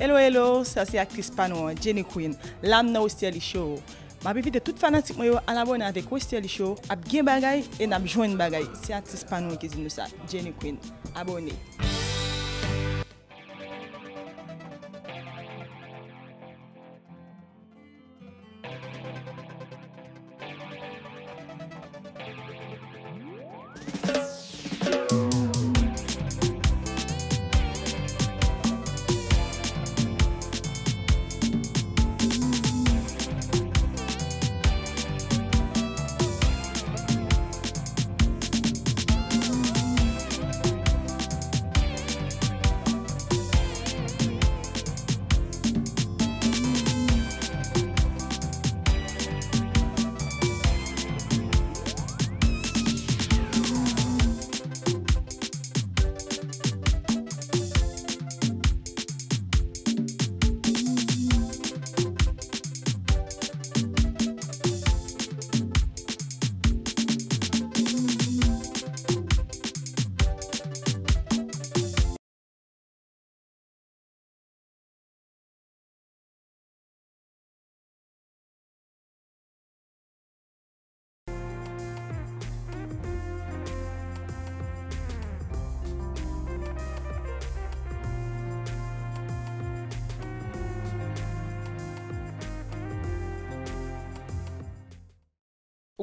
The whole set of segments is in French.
Hello, hello, sa se aktis panon, Jenny Quinn, lam nan Westerly Show. Mabivite tout fanatik mwen an abonan vek Westerly Show, ap gen bagay en ap jwen bagay. Se aktis panon ki zinousa, Jenny Quinn, abonni. Mabivite tout fanatik mwen an abonan vek Westerly Show, ap gen bagay en ap jwen bagay.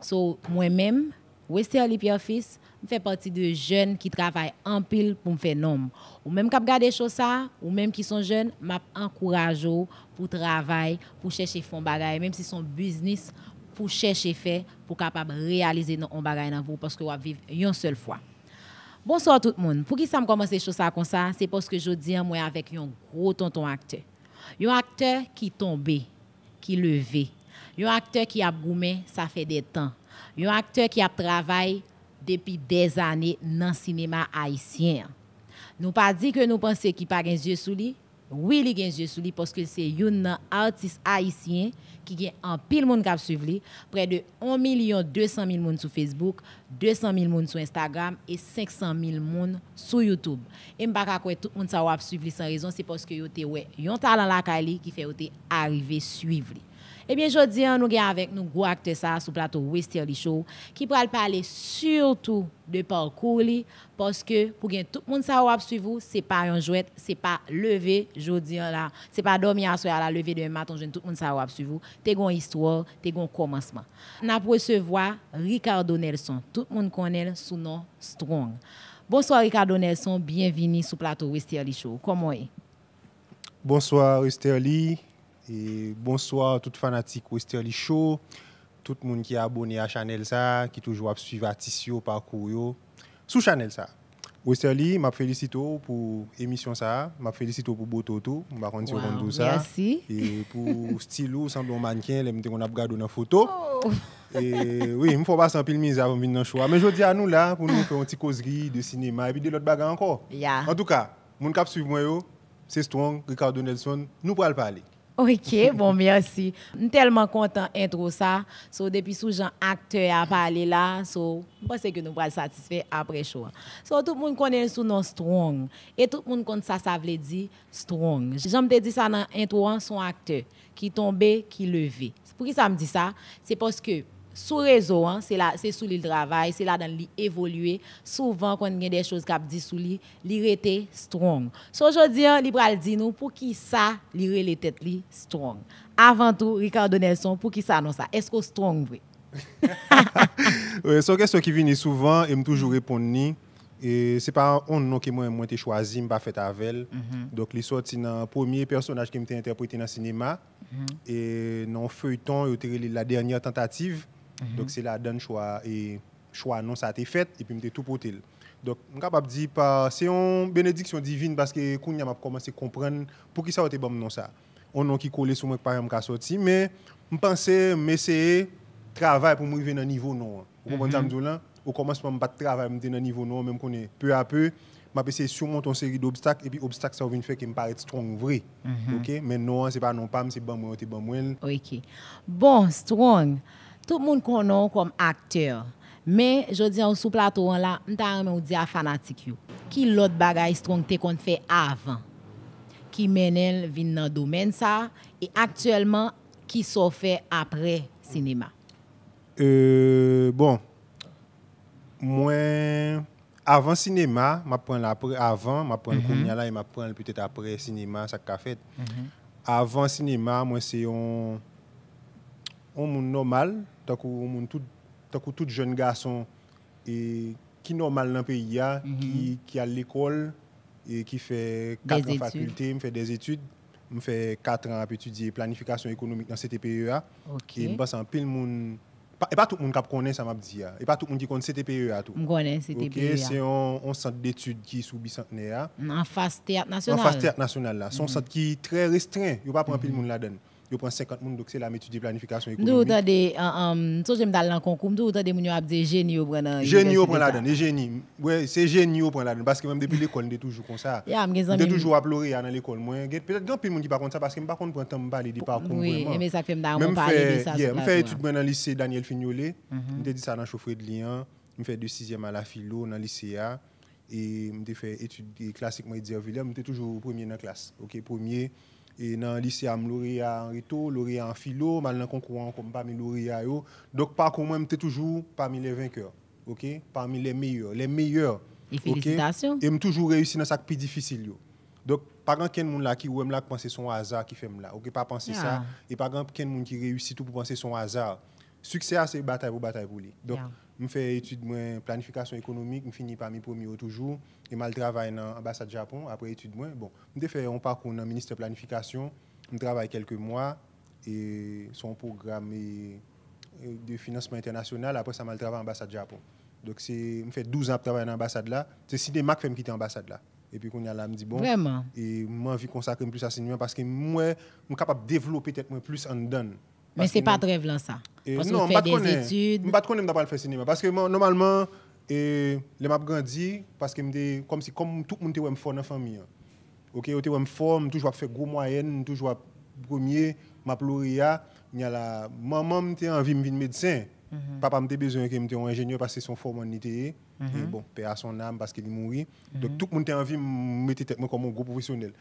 So, moi-même, Wester Ali pierre je fait partie de jeunes qui travaillent en pile pour me faire nom. Ou même qui regardent des choses ça, ou même qui sont jeunes, m'encourage pour travailler, pour chercher fond bagaille, même si son business pour chercher fait pour capable réaliser nos bagaille dans vous parce que vous vivez une seule fois. Bonsoir tout le monde. Pour qui ça me commence ces choses comme ça, c'est parce que je dis moi avec un gros tonton acteur. Un acteur qui tombait, qui levé, un acteur qui a goumé, ça fait des temps. un acteur qui a travaillé depuis des années dans le cinéma haïtien. Nous pas dit que nous pensons qu'il pas des yeux sous lui. Oui, il a des yeux sous parce que c'est un artiste haïtien qui a un pile monde qui a suivi. près de 1 million 200 000 monde sur Facebook, 200 000 monde sur Instagram et 500 000 monde sur YouTube. Et pas que tout le monde a suivi sans raison, c'est parce que yo a un talent la qui fait arriver à arriver suivre eh bien, aujourd'hui, hein, nous avons avec nous gros acteur ça sur le plateau Westerly Show qui va parler surtout de parcours parce que pour que tout le monde sache va suivre vous, c'est pas un jouet, ce n'est pas lever jodi hein, là, n'est pas dormir à à la levée demain matin, tout le monde sache va suivre vous. T'es une histoire, c'est un commencement. Nous avons recevoir Ricardo Nelson. Tout le monde connaît son nom Strong. Bonsoir Ricardo Nelson, bienvenue sur le plateau Westerly Show. Comment est Bonsoir Westerly, et bonsoir à tout fanatiques Westerly Show, tout le monde qui est abonné à Chanel ça, qui toujours suivre Tissio parcours sous Chanel ça. Westerly, m'a félicite pour émission ça, m'a félicite pour Bototo, m'a rendu wow, tout ça. Merci. Et pour Stylou, un mannequin, les qu'on a regardé dans photo. Oh. Et oui, il me faut pas s'en pile mise avant de nos choix, mais je dis à nous là pour nous faire une petite causerie de cinéma et puis de l'autre bagarre encore. En tout cas, mon cap suivre moi c'est Strong, Ricardo Nelson, nous pourrons parler. Ok, bon, merci. Je suis tellement content intro ça. So, depuis que un acteur à parler là, so, je pense que nous être satisfaire après le show. tout le monde connaît sous nom Strong. Et tout le monde connaît ça, ça veut dire Strong. J'aime dire ça dans l'intro, hein, son acteur qui tombait, qui levait. Pourquoi ça me dit ça? C'est parce que sous réseau hein c'est là c'est sous le travail c'est là dans l'évoluer. souvent quand on a des choses qu'a dit sous lui il était strong so aujourd'hui hein, il pral nous pour qui ça il les têtes strong avant tout Ricardo Nelson pour qui ça non ça est-ce que strong vrai oui, c'est une question qui vient souvent et me toujours répondre et c'est pas un nom que moi moi t'ai choisi pas fait avec elle mm-hmm. donc il sorti dans premier personnage qui m'a interprété dans le cinéma mm-hmm. et dans feuilleton il la dernière tentative Mhm. Donc c'est la donne choix et choix non ça a été fait et puis suis tout pour Donc je capable dire par bah, c'est une bénédiction divine parce que quand m'a commencé à comprendre pour qui ça a été bon non ça. On nom qui collé sur moi par exemple sorti mais je pensais m'essayer travail pour lever à un niveau non. Vous comprenez mhm. dit là Au commencement me battre travail me dans niveau non même qu'on est peu à peu m'a essayé surmonter une série d'obstacles et puis obstacles ça vient faire qui me paraît strong vrai. Mhm. OK mais non c'est pas non pas c'est bon moi c'est bon moi. OK. Bon strong tout le monde connaît comme acteur. Mais je dis en sous plateau là, on dit à fanatique qui l'autre bagaille strong te qu'on fait avant qui mène vient dans domaine ça et actuellement qui sont fait après cinéma. Euh, bon moi avant cinéma, m'a prend après avant, m'a prend mhm. là et m'a prend peut-être après cinéma ça qu'a fait. Mhm. Avant cinéma, moi c'est un un monde normal tout, tout jeune garçon et qui normal dans le pays, a, mhm. qui, qui a l'école et qui fait quatre ans faculté, me fait des études, me fait 4 ans à étudier planification économique dans CTPEA. E okay. Et je pense un pile et pas tout le monde qui connaît ça m'a dit et pas tout le monde qui connaît le CTPEA. E tout. On OK, c'est un, centre d'études qui est sous bicentenaire. En face théâtre national. En face théâtre national là, mhm. centre qui est très restreint, il pas prendre mm -hmm. le monde là-dedans yo prend 50 donc c'est la planification économique. Nous dans des la c'est génie parce que depuis l'école on est toujours comme ça. toujours à hein, dans l'école peut-être grand ne qui pas ça parce que pas comprendre temps me parcours Oui, mais ça fait dans le lycée Daniel Fignolet, mm-hmm. Je dit ça dans chauffeur de lien. Je fait de 6 à la philo dans lycée et fais fait études classiquement toujours premier dans classe. OK, premier et dans le lycée je lauréat en rito, lauréat en philo, mal dans concours hein, comme parmi les yo. Donc par contre, même suis toujours parmi les vainqueurs. OK Parmi les meilleurs, les meilleurs. Et félicitations. Et me toujours réussi dans le plus difficile yo. Donc pas grand quelqu'un qui ou là penser son hasard qui fait là. OK pas penser ça et pas grand quelqu'un qui réussit tout pour penser son hasard. Succès c'est bataille pour bataille pour lui. Donc je fais études de planification économique, je finis par mes premiers toujours. Et Je travaille dans l'ambassade Japon après études. Moins. Bon, je fais un parcours dans le de planification. Je travaille quelques mois et son programme euh, de financement international. Après, ça mal travaille à l'ambassade Japon. Donc, je fais 12 ans de travail dans l'ambassade là. C'est cinéma qui fait quitter l'ambassade là. Et puis, qu'on y a là, me dit bon. Vraiment. Et moi, consacrer plus à parce que moi, je suis capable de développer peut-être plus en donne. Mais ce n'est pas très là, ça non, je ne des études. Je ne sais pas si je le cinéma. Parce que normalement, et, les grandi parce que comme si comme tout le monde était fort dans la famille. Hein. OK, était forme, toujours fait gros moyenne, toujours premier, m'a lauréat, il y a la maman m'était envie de devenir médecin. mm Papa m'était besoin que un ingénieur parce que son fort en et mhm. bon, père à son âme parce qu'il est mort. Mhm. Donc tout le monde était envie de mettre comme un gros professionnel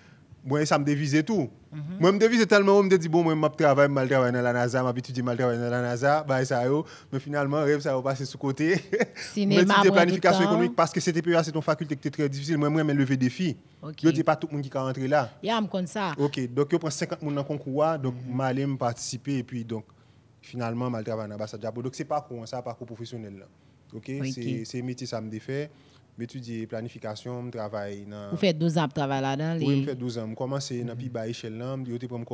moi, ça me dévisait tout. Moi, mhm. je me dévisais tellement, je me dit bon, moi, je travaille, mal travaille dans la NASA, m'habitue mal travaille dans la NASA, bah, ça yo. Mais finalement, rêve, ça va passer sous côté. Cinéma, une planification économique, parce que c'était c'est ton faculté qui était très difficile. Moi, moi, je lever des défis Je ne pas tout le monde qui est rentré là. y a comme ça. OK, donc, je prends 50 personnes dans le concours, donc, je mm participer, et puis, donc, finalement, mal travaille dans l'ambassade. Donc, c'est n'est pas comme ça, pas professionnel. Là. OK, c'est c'est métier, ça me défait m'étudier planification, je travaille dans Vous faites 12 ans de travail là-dedans Oui, je fais 12 ans, je commence dans plus bas échelle je suis comme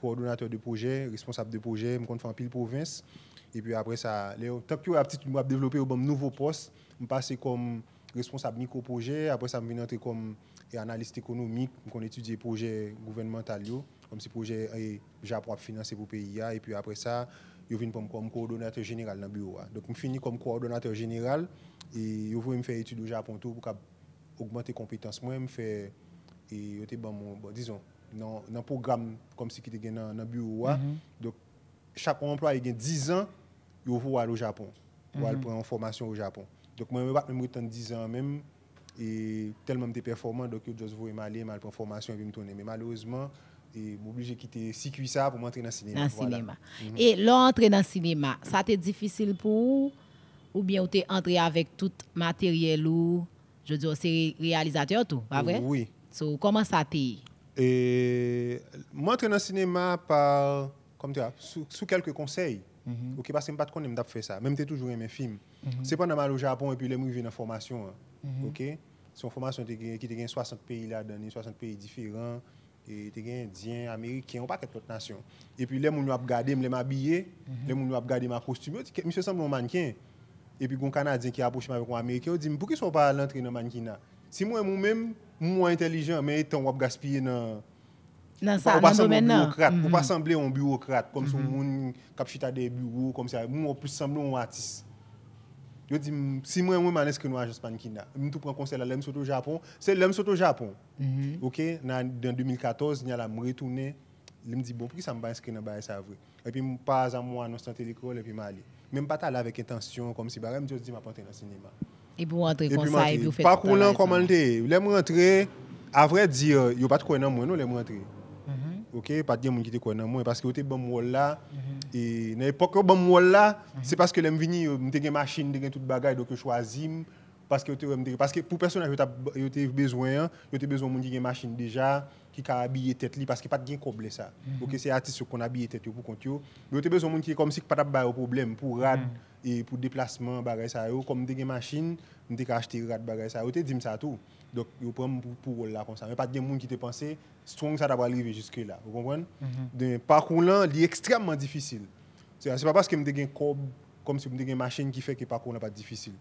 coordonnateur de projet, responsable de projet, je compte en pile province et puis après ça, tant que je suis développer un nouveau poste, je suis passé comme responsable micro-projet, après ça, je suis entré comme analyste économique, je étudie les projets gouvernementaux, comme si projet j'ai déjà à financer pour le pays, et puis après ça, je venu comme coordonnateur général dans le bureau. Donc, je fini comme coordonnateur général. Et je voulais faire études au Japon pour augmenter les compétences. Moi, je fais, et disons, dans un programme comme ce qui était dans le bureau. Mhm. Donc, chaque emploi, il a 10 ans, je voulais aller au Japon, pour mhm. prendre une formation au Japon. Donc, moi, je vais me 10 ans même, et tellement je performant, donc je voulais aller, mal prendre formation et puis me tourner. Mais malheureusement, et m'obliger à quitter circuit pour m'entrer dans le cinéma. voilà. Mhm. Et l'entrée dans le cinéma, ça a été difficile pour vous? ou bien ou t'es entré avec tout matériel ou, je dis, c'est réalisateur tout, pas vrai? Oui. comment ça t'est? Et moi, dans le cinéma par, comme tu as, sous, quelques conseils. Mhm. Ok, parce que je ne sais pas fait faire ça. Même si toujours aimé mes films. Mhm. Ce n'est C'est pas normal au Japon et puis les viennent en formation. Mhm. Ok? C'est une formation qui a 60 pays là-dedans, 60 pays différents. Et tu indien Indiens, ou pas quelques d'autres nations. Et puis les gens nous ont regardé, me suis habillé, les je nous ont regardé ma costume, Je me un mannequin et puis un Canadien qui approche avec un Américain, il dit, pourquoi ils ne pas l'entrée dans le mannequinat Si moi, moi-même, moins intelligent, mais tant on gaspiller dans... Dans ça, dans un bureaucrate, mm -hmm. pas mhm. sembler un bureaucrate, comme si on capchita des bureaux, comme ça. Moi, plus sembler un artiste. Je dis, si moi, moi, je suis un agence Pankina, je tout prends conseil à l'homme au Japon. C'est l'homme au Japon. Mm -hmm. OK? dans 2014, je suis retourné. Je me dis, bon, pourquoi ça me va inscrire dans ça? Et puis, pas à moi, dans c'est l'école, et puis, je même pas là avec intention, comme si bah, je dis, ma vais dans le cinéma. Et pour rentrer comme ça, et pour faire Pas coulant comme on les Je rentrer, à vrai dire, il y a pas de quoi dans moi, non, les rentrer. Mm-hmm. OK, pas de monde qui te dans moi parce que était bon moi là mm-hmm. et dans l'époque bon moi là, mm-hmm. c'est parce que l'aime venir, me gain machine, de toute bagaille donc je choisis parce que parce que pour personnage, tu as besoin, tu as besoin de monde qui a machine déjà, qui mhm. a habillé tête parce qu'il pas de comblé ça. Donc c'est artiste qu'on la tête pour compte yo. Mais tu besoin gens qui comme si pas de problème pour rad mhm. et pour déplacement bagay ça yo comme des machines, on t'ai acheté rad bagay ça. Tu dit ça tout. Donc yo prend pour pour comme ça. Mais pas de gens qui te pensé strong ça d'avoir arriver jusque là. Vous comprenez mhm. De parcours il est extrêmement difficile. C'est pas parce que me gain comme comme si machine qui fait que parcours n'est pas difficile.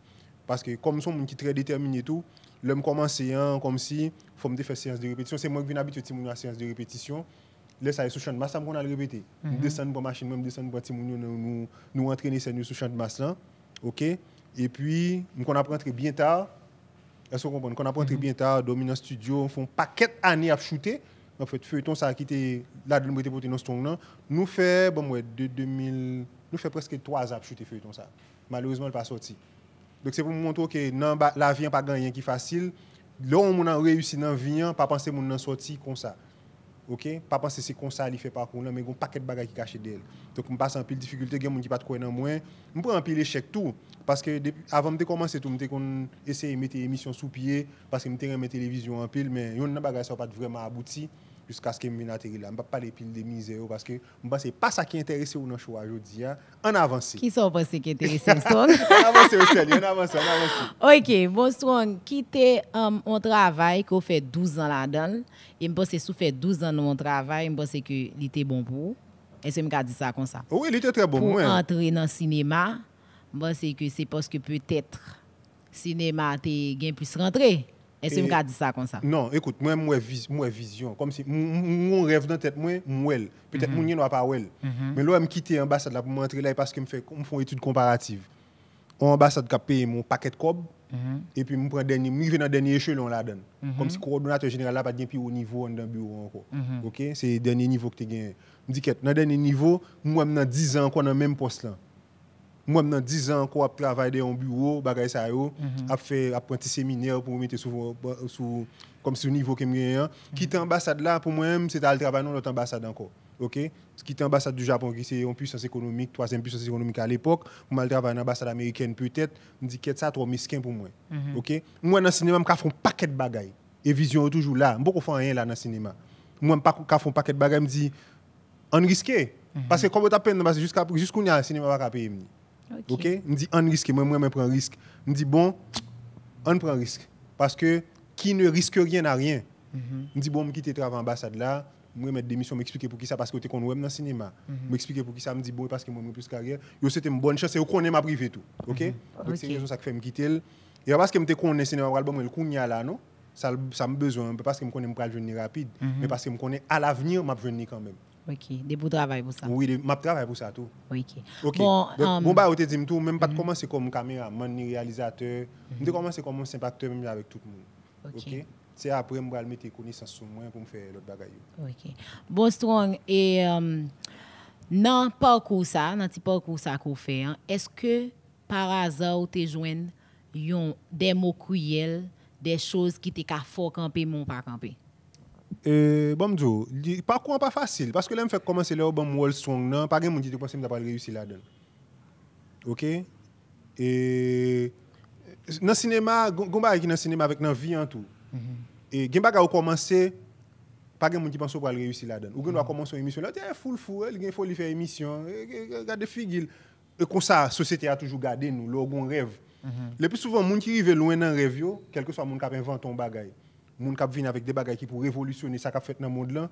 Parce que comme son monde qui très déterminé tout, l'homme m comme si, faut de faire séance de répétition. C'est moi qui viens ti moun yo de répétition. Là ça est sous chan de masse on a le répéter. M desen pou pour mwen, m desen pou ti nous nous entraîner, c'est nous sous chan mas Ok? Et puis nous qu'on ap rentre bien tard Est-ce qu'on comprend? Qu'on apprend très mhm. bien tard, Dominant Studio, on fait un paquet d'années à shooter. En fait, feuilleton, ça a quitté là de l'ombre pour nos strong. Nous fait, bon, mois de 2000, nous fait presque trois ans à shooter feuilleton ça. Malheureusement, il pas sorti. Donc c'est pour montrer que non, bah, la vie n'est pas grand-rien qui facile. Là où on a réussi dans la vie, hein, pas penser qu'on a sorti comme ça. OK Pas penser c'est comme ça qu'il fait parcours mais il y a un paquet de bagages qui cachent d'elle. Donc on passe en pile difficulté, il y a des gens qui pas de quoi dans moi. On prend en pile échec tout parce que avant de commencer tout, on essayait de mettre l'émission sous pied parce que je mettais la télévision en pile, mais on y a bagages qui pas vraiment abouti jusqu'à ce que ne là, pas parler de misère parce que c'est pas ça qui intéresse ou non choix aujourd'hui, hein. en avance. Qui sont pensés qui intéresse hein, Strong En avance Australie, en avance, OK, bon Strong, était um, mon travail qu'on fait 12 ans là-dedans et je pense sous fait 12 ans dans mon travail, je pense que il était bon pour est-ce que me dit ça comme ça Oui, il était très bon pour moi. entrer dans le cinéma, je pense que c'est parce que peut-être cinéma t'es plus rentré. Est-ce que vous dit ça comme ça Non, écoute, moi, moi, vis, moi vision, comme si mon rêve dans la tête, moi, moi, peut-être je ne -hmm. pas moi. Mm -hmm. Mais là, je quitte l'ambassade pour m'entrer là parce que me fait une étude comparative. En ambassade qui a payé mon paquet de cob, mhm. et puis je prends dernier, je dans le dernier échelon là-dedans. Mhm. Comme si le coordonnateur général n'a pas bien plus niveau dans bureau encore. Mhm. OK, c'est le dernier niveau que tu as gagné. Je dis que dans le dernier niveau, moi, je 10 ans encore dans le même poste là moi maintenant 10 ans quoi travaille dans un bureau bagaille ça yo mhm. a fait apprenti séminaire pour mettre sous sous comme ce niveau que moi hein. mhm. quitte ambassade là pour moi même c'est à travailler dans notre ambassade encore OK quitte ambassade du Japon qui c'est une puissance économique troisième puissance économique à l'époque pour mal travailler dans ambassade américaine peut-être me dit que ça trop mesquin pour moi mhm. OK moi dans le cinéma me un paquet de bagaille et vision toujours là beaucoup font rien là dans le cinéma moi fais un paquet de bagaille me dit en risquer. parce que comme tu as peine jusqu'à jusqu'où il y a le cinéma pas payer OK, me dit on risque moi moi prends risque. Me dit bon, on prend risque parce que qui ne risque rien n'a rien. Mhm. Je mm dis bon, me quitter travail ambassade là, moi mettre démission, m'expliquer pour qui ça parce que tu qu'on web dans le cinéma. Mhm. M'expliquer mm -hmm. pour qui ça, me dit bon parce que moi plus carrière, yo c'était une bonne chance et yo connaît ma privé tout. OK mhm. Donc c'est raison ça que fait me quitter. Et parce que me le cinéma album le kounya là non, ça ça me besoin, parce que me connais me pas venir rapide, mais parce que me connais à l'avenir m'a venir quand même. OK. Des beaux travail pour ça. Oui, de, m'a travaille pour ça tout. OK. Bon, Donc, um, bon bah, on te dit tout, même pas de mm commencer comme caméraman ni réalisateur. Je mm -hmm. commencer comme acteur même avec tout le monde. OK. C'est après je vais mettre connaissance sur moi pour me faire l'autre bagaille. OK. Bon strong et um, non parcours ça, dans petit parcours ça qu'on fait, hein, est-ce que par hasard tu te joindre des mots cruels, des choses qui te fort camper mon pas camper? E, bomdou, pa kwa pa fasil, paske lèm fèk komanse lè ou bèm World Strong nan, pa gen moun ti te pwansè mè da pral reyousi la den. Ok? E, nan sinema, goun ba a yè ki nan sinema vèk nan vi an tou. E, gen ba gwa ou komanse, pa gen moun ti pwansè pral reyousi la den. Ou gen wak komanse ou emisyon la, te foul foul, gen foul li fè emisyon, e, e, e, gade figil. E kon sa, sosete a toujou gade nou, lou goun rev. Le pwis souvan moun ti rive lwen nan rev yo, kelke swa moun kapè vanton bagay. moun kap vin avec des bagages qui pour révolutionner ça qu'a fait dans le monde là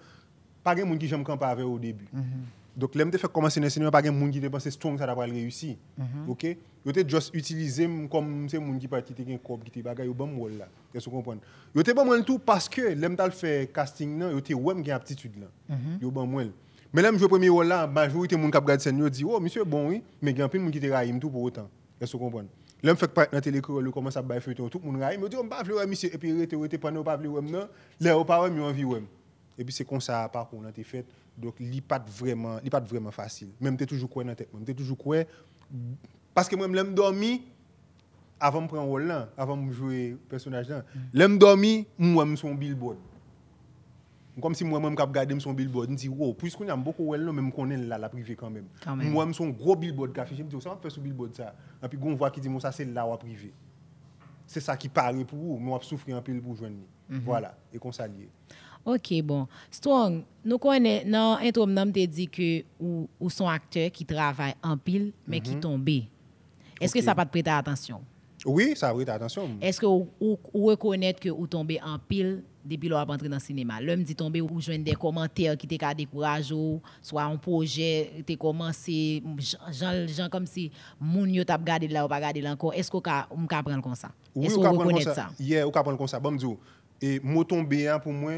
pas de monde qui j'aime camper avec au début mm -hmm. donc l'aime t'a fait commencer l'enseignement pas de monde qui pensé strong ça d'avoir réussir, mm -hmm. OK yo te juste utiliser comme c'est monde qui parti te gen corps qui te bagages au bon rôle là est ce que comprendre yo te bon moins tout parce que l'aime t'a fait casting là yo te ouais gen aptitude là mhm. yo bon moins mais l'aime jouer premier rôle là majorité monde qui regarde scène yo dit oh monsieur bon oui mais gen plein monde qui te raïm tout pour autant est ce que comprendre L'homme fait que dans télé il commence à bailler tout le monde me dit on pas monsieur et puis il pas là pas et puis c'est comme ça par contre fait donc il pas vraiment il pas vraiment facile même tu toujours quoi dans toujours parce que moi je dormi avant de prendre rôle avant de jouer personnage mm. dormi moi me son billboard comme si moi-même, quand regardé son billboard, je me dis, wow, puisqu'on y a beaucoup de gens, même qu'on est là, la privée quand même. Moi-même, son gros billboard qui affiché, je me dis, oh, ça va faire ce billboard ça. Et puis, on voit qui dit, ça, c'est là, la privée. C'est ça qui paraît pour vous, mais je souffre un peu pour joindre. Mhm. Voilà, et qu'on s'allie. Ok, bon. Strong, nous connaissons, dans un homme, t'a dit que ou, ou sont acteurs qui travaillent en pile, mais qui mhm. tombent. Est-ce que ça pas te prêter attention? Oui, ça, oui, attention. Est-ce que vous reconnaissez que vous tombez en pile depuis que vous rentré dans le cinéma? L'homme dit tomber, vous jouez des commentaires qui te ou soit un projet, vous commencé, gens comme si moun yo tap gardé là ou pas gardé là encore. Est-ce que vous pouvez prendre comme ça? Oui, vous pouvez prendre comme ça. Oui, vous pouvez prendre comme ça. Bon, et moi tombé, hein, pour moi,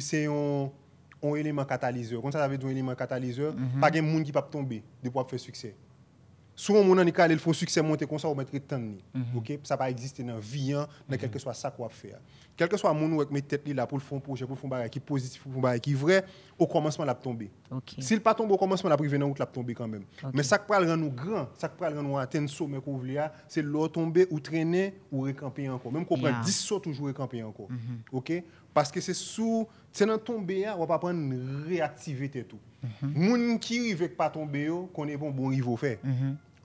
c'est un élément catalyseur. Comme ça, vous avez un élément catalyseur. Mm-hmm. Pas de monde qui peut tomber de pouvoir faire succès. Soit on a il faut succès monter comme ça, on mettre temps ni. Mhm. OK, ça pas exister dans vie hein, dans mhm. quel que soit ça qu'on va faire. Quel que soit mon ou avec mes têtes là pour le fond projet, pour le fond bagage qui positif, pour le bagage qui vrai, au commencement l'a tomber. S'il pas tombe au commencement la privé dans l'a tomber quand même. Mais ça qui va rendre nous grand, ça qui va rendre nous atteindre sommet qu'on voulait, hein, c'est l'eau tomber ou traîner ou récamper encore. Même qu'on prend 10 sauts toujours récamper encore. Mhm. OK Paske se sou, se nan tombe a, wap apan reaktive te tou. Moun ki yon yon vek pa tombe yo, konen bon bon rivo fe.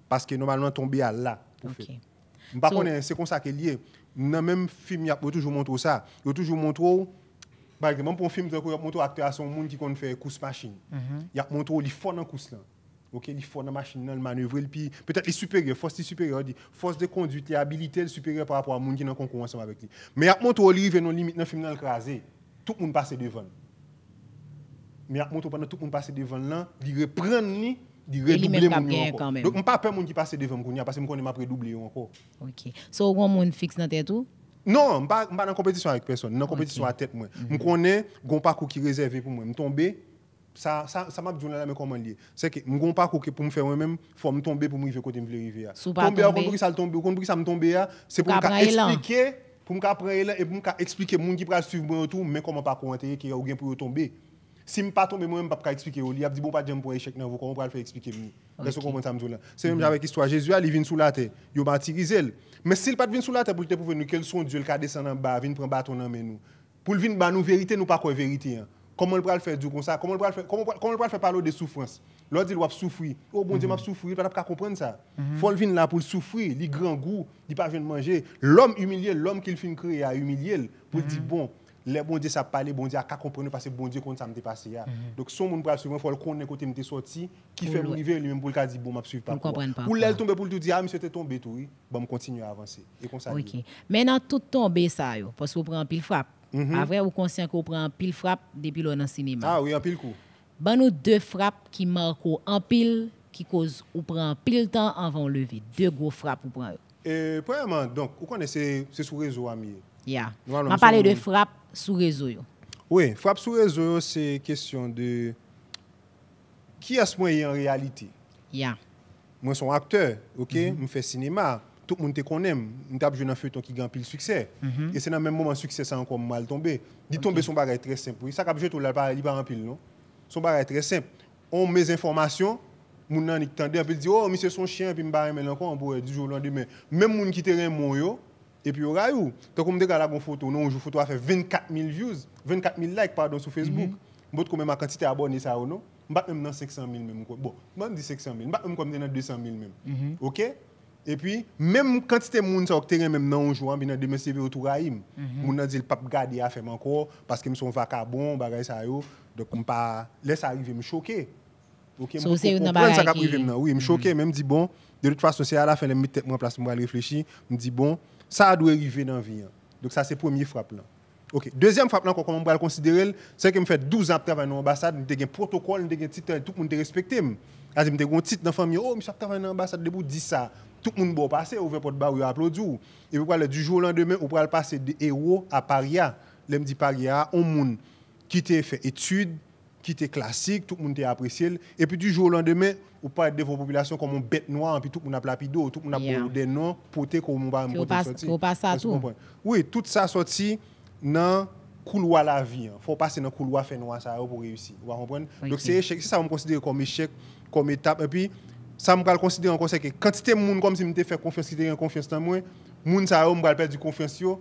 Paske normalman tombe a la pou fe. Mpapon se kon sa ke liye, nan menm film yon pou toujou montrou sa. Yon toujou montrou, man pou film yon montrou akte asan moun ki konen fe kous machin. Yon montrou li fon nan kous lan. OK, il faut la machine le manœuvrer puis peut-être les supérieurs, force les supérieurs dit force de conduite et habilités les supérieur par rapport à monde qui est en concurrence avec lui. Mais à montre où il non limite dans film dans crasé, tout le monde passe devant. Mais à montre pendant tout le monde passe devant là, il reprend ni il redoubler mon Donc suis pas peur monde qui passe devant parce que je connais m'a redoubler encore. OK. So on monde fixe dans tête tout Non, je ne suis pas en compétition avec personne. Je suis en compétition à tête. Je mm-hmm. connais un parcours qui est réservé pour moi. Je suis ça ça ça m'a dit là me comment lié c'est que mon parcours que pour me faire moi-même faut me tomber pour me côté me arriver tomber contre pour ça tomber contre ça me tomber c'est pour me expliquer pour me prendre et pour me expliquer monde qui va suivre moi tout mais comment pas compter qui a gain pour tomber si me pas tomber moi-même pas expliquer il a dit bon pas j'aime pour échec non vous comment pas faire expliquer moi laisse comment ça me dit là c'est même mhm. avec histoire Jésus il vient sous la terre il martyrisé mais s'il pas vient sous la terre pour te prouver nous quel sont Dieu le cas descendre en bas vient prendre bâton dans main nous pour venir nous vérité nous pas quoi vérité hein. Comment le faire du comme ça Comment le faire comment comment le faire parler de souffrance L'autre dit il va souffrir. Oh bon Dieu, mhm. m'a souffrir, pas comprendre ça. Mhm. Faut venir là pour souffrir, il grand goût, il pas venir manger. L'homme humilié, l'homme qu'il fin créer a humilié pour dire mhm. bon les bon Dieu ça parler, bon Dieu a comprendre parce que bon Dieu compte ça me dépasser. Donc son monde pral souvent faut le connaître côté me sorti qui fait arriver lui-même pour le dire bon m'a suivre pas. Pour l'elle tomber pour tout dire ah monsieur t'es tombé tout, oui bon continue à avancer et comme ça. OK. Maintenant tout tomber ça parce qu'on prend pile frappe Mm -hmm. Après, vous conscient qu'on prend pile frappe depuis le cinéma. Ah oui, un pile coup. Ben nous deux frappes qui marquent en pile, qui cause, ou prend pile temps avant de lever. Deux gros frappes prend. premièrement, donc, vous connaissez c'est sous réseau ami. Yeah. On va parler de frappe sous réseau. Oui, frappe sous réseau, c'est question de qui est-ce est en réalité. Yeah. Moi, je suis acteur, ok, je mhm. fait -hmm. cinéma tout le monde te connaît. Nous avons joué un feuilleton qui gagne pile succès. Mhm. Et c'est dans le même moment succès ça encore mal tombé. Il okay. tombe son bagage très simple. Ça cap tout pas il pas en pile non. Son bagage très simple. On met des informations Mon nan puis dit oh monsieur son chien puis me barrer maintenant encore on du jour au lendemain. Même moun qui terrain mon yo et puis aura yo. Tant comme dégala bon photo non, jour photo a fait 24 000 views, 24 000 likes pardon sur Facebook. Mbot mm -hmm. ma quantité abonnés ça ou oh, non. Mbak même dans 500 000 même. Bon, même dit 500 000. Je même comme dans 200 000 même. Mhm. OK et puis, même quand c'était mon qui terrain, même non, un jour, puis dans demain c'est autour mon dit le pape garde à faire encore parce qu'ils sont vagabonds, bagay ça yo. Donc on pas laisse arriver me choquer. OK, so c'est Ça qui il oui, me choquer mhm. même dit bon, de toute façon c'est à la fin les mettre en place moi réfléchir, me dit bon, ça doit arriver dans vie. Hein. Donc ça c'est premier frappe là. OK. Deuxième frappe là qu'on on va le considérer, c'est que me fait 12 ans de travail dans l'ambassade, me un protocole, me un titre, tout le monde respecté. As me un titre dans famille, oh, me travaille dans l'ambassade debout dit ça tout le monde va passer, ouvrir porte barre, applaudir. Et puis du jour au lendemain, on va passer de héros à paria. Les dit paria, on monde qui t'a fait études, qui était classique, tout le monde t'a apprécié. Et puis du jour au lendemain, on parle de vos populations comme un bête et puis tout le monde a plapido, tout le monde a des noms, pour te comme on va sortir. on passer à tout. Oui, tout ça sorti dans couloir la vie. Il hein. faut passer dans le couloir fait noir ça pour réussir. Vous Donc c'est échec, c'est ça on considère comme échec, comme étape. Et puis ça me considérer en conseil que quantité de monde comme si tu fait confiance qui confiance en moi monde ça me perdre confiance yo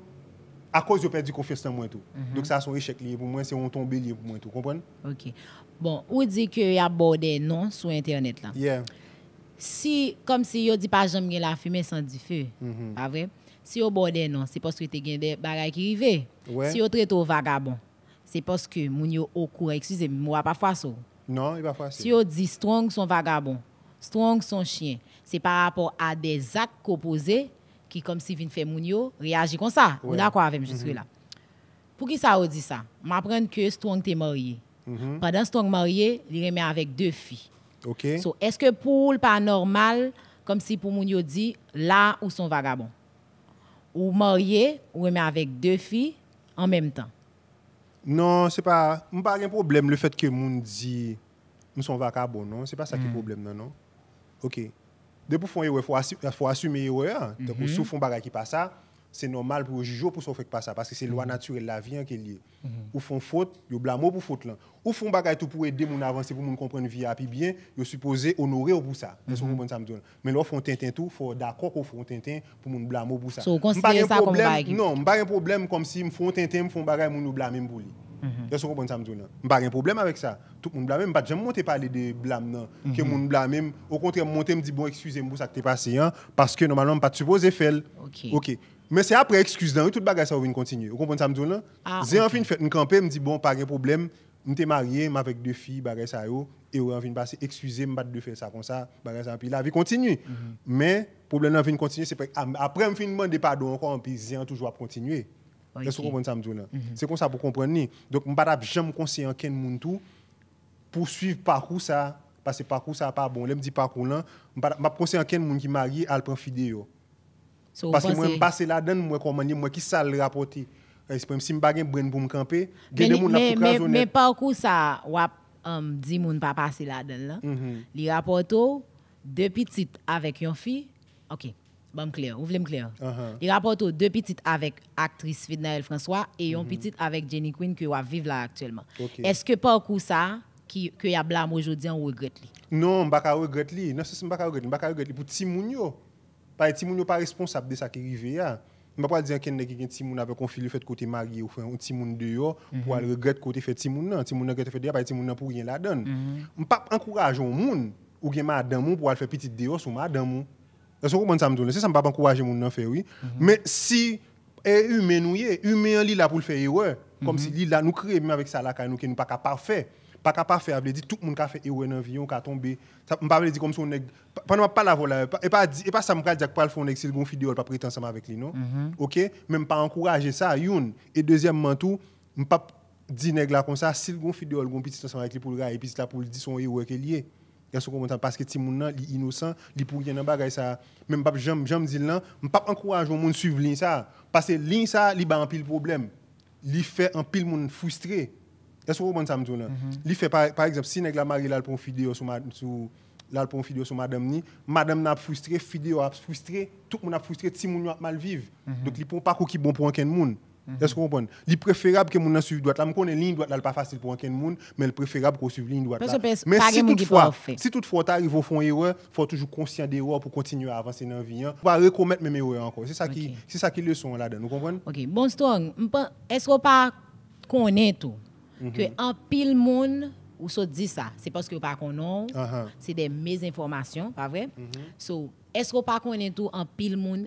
à cause de perdre confiance en moi tout. Mhm. Donc ça c'est un échec lié pour moi, c'est un tombé lié pour moi tout, comprendre OK. Bon, ou dit que y a des non sur internet là. Yeah. Si comme si yo dit pas jamais la fumée sans du feu. Pas mhm. ah vrai Si on des non, c'est parce que tu as des bagages qui arrivent. Ouais. Si au traite au vagabond, c'est parce que moun yo au courant, excusez-moi, parfois ça. Non, il pas facile. Si on dit strong son vagabond strong son chien. C'est par rapport à des actes opposés qui, comme si vin faire Mounio, réagit comme ça. On êtes d'accord avec jusque mm-hmm. là. Pour qui ça vous dit ça M'apprendre que strong est marié. Mm-hmm. Pendant strong marié, il remet avec deux filles. OK. So, est-ce que pour le pas normal comme si pour Mounio dit là où sont vagabonds, ou marié ou remet avec deux filles en même temps non, c'est pas. Je pas un problème le fait que les dit nous sommes vagabonds, non? C'est pas ça qui est le mm. problème, non? OK. de pour faire erreur, faut faut assumer erreur. Donc mm -hmm. si font bagage qui passe ça, c'est normal pour juger pour faire pas ça parce que c'est loi mhm. naturelle la vie qui est liée. Ou font faute, yo blâme pour faute là. Ou font bagage tout pour aider mon avancer pour mon comprendre vie puis bien, yo supposé honorer pour ça. Est-ce ça Mais là font tintin tout, faut d'accord qu'on font tintin pour mon blâme pour ça. So, ça problème, comme non, pas un problème comme si me font tintin, me font bagage mon blâmer pour lui. Mpare yon problem avek sa Touk moun blame, mpate jen mwote pale de blame nan Ke moun blame, au kontre mwote mdi bon Eksuze mbo sa ke te pase yan Paske normalan mpate supoze fel Men se apre eksuze dan, yon tout bagay sa ou vin kontinye Ou konpon sa mdou nan Zey an fin fete, mkampen mdi bon, pare problem Mte marye, m avek de fi bagay sa yo E ou an fin pase eksuze mpate de fel sa kon sa Bagay sa an pi la, vi kontinye Men, mhm. problem an fin kontinye se prek Apre mfin mwande pa do an kwa an pi Zey an toujwa kontinye Okay. Est-ce que vous comprenez ça, mhm. C'est comme ça pour comprendre. Ni. Donc, je ne vais jamais conseiller quelqu'un monde tout pour suivre parcours ça, parce que parcours ça pas bon. Je me dis parcours là, je vais conseiller quelqu'un monde qui marie à le prendre fidèle. So, parce que moi, je passe là-dedans, moi, comment dire, moi, qui ça le rapporter. Si je ne pas brain pour me camper, mais, mais, mais, mais parcours ça, wap, um, dit moun pas passer là-dedans. Là. Mm -hmm. Les rapportos, deux petites avec une fille, ok. Bon, clair, vous voulez me clair. Uh-huh. Il rapporte deux petites avec actrice Fidnaël François et une mm-hmm. petite avec Jenny Queen qui va vivre là actuellement. Est-ce que par coup ça, qui y a blâme aujourd'hui, on regrette li? Non, on ne regrette li. Non, c'est pas regrette, on pas regrette pour Timounio. Pas Timounio pas responsable de ça qui arrive là. Je ne vais pas dire qu'il y a un petit avec un fils fait côté marié ou un petit monde dehors pour mm-hmm. aller regretter côté fait petit monde. Petit monde fait dehors, pas Timoun pour rien la donne. Je mm-hmm. ne pas encourager un monde ou bien madame pour aller faire petite dehors sur madame. Sè sa m pa pankouraje moun nan fè wè. Mè si e yu menou ye, yu men lè la pou l fè yè wè. Kom si lè la nou kre mè avèk sa lakay nou ki nou pa kapar fè. Pa kapar fè avè lè di tout moun ka fè yè wè nan viyon ka tombe. M pa vè lè di kom son neg. Pan m pa pal avò la. E pa sa m pral di ak pal fon neg sil gon fideol pa prit ansama avèk li nou. Mè m pa pankouraje sa yon. E dezyemman tou, m pa di neg la kon sa sil gon fideol gon prit ansama avèk li pou l ray. Pis la pou l di son yè wè ke liye. y'a ce qu'on parce que si moun nan li innocent, li pou rien dans bagay ça, même pas j'aime j'aime dire là, pas encourager moun suiv ligne ça parce que ligne ça li ba en pile problème. Li fait en pile moun frustré. Est-ce qu'on ça me dit là? Mhm. Li fait par, par exemple si nèg la mari là pour vidéo sur sur là pour vidéo sur madame ni, madame n'a frustré, vidéo a frustré, tout moun a frustré, ti moun a mal vivre. Mhm. Donc li pon pas qui bon pour aucun monde. Est-ce que vous comprenez Il est préférable que mon suive droite. Là, je connais ligne droite, là, pas facile pour quelqu'un monde, mais le préférable qu'on suive ligne droite. Mais si toutefois, si toutefois tu arrives au fond erreur, il faut toujours conscient d'erreur pour continuer à avancer dans la vie. Pour ne pas recommettre mes erreurs encore. C'est ça qui c'est ça qui leçon là-dedans. Vous comprenez OK, bon strong. Est-ce qu'on pas connaît tout mhm. que en pile monde ou so dit ça, c'est parce que pas uh-huh. c'est des mésinformations, pas vrai mhm. So est-ce qu'on pas connaît tout en pile monde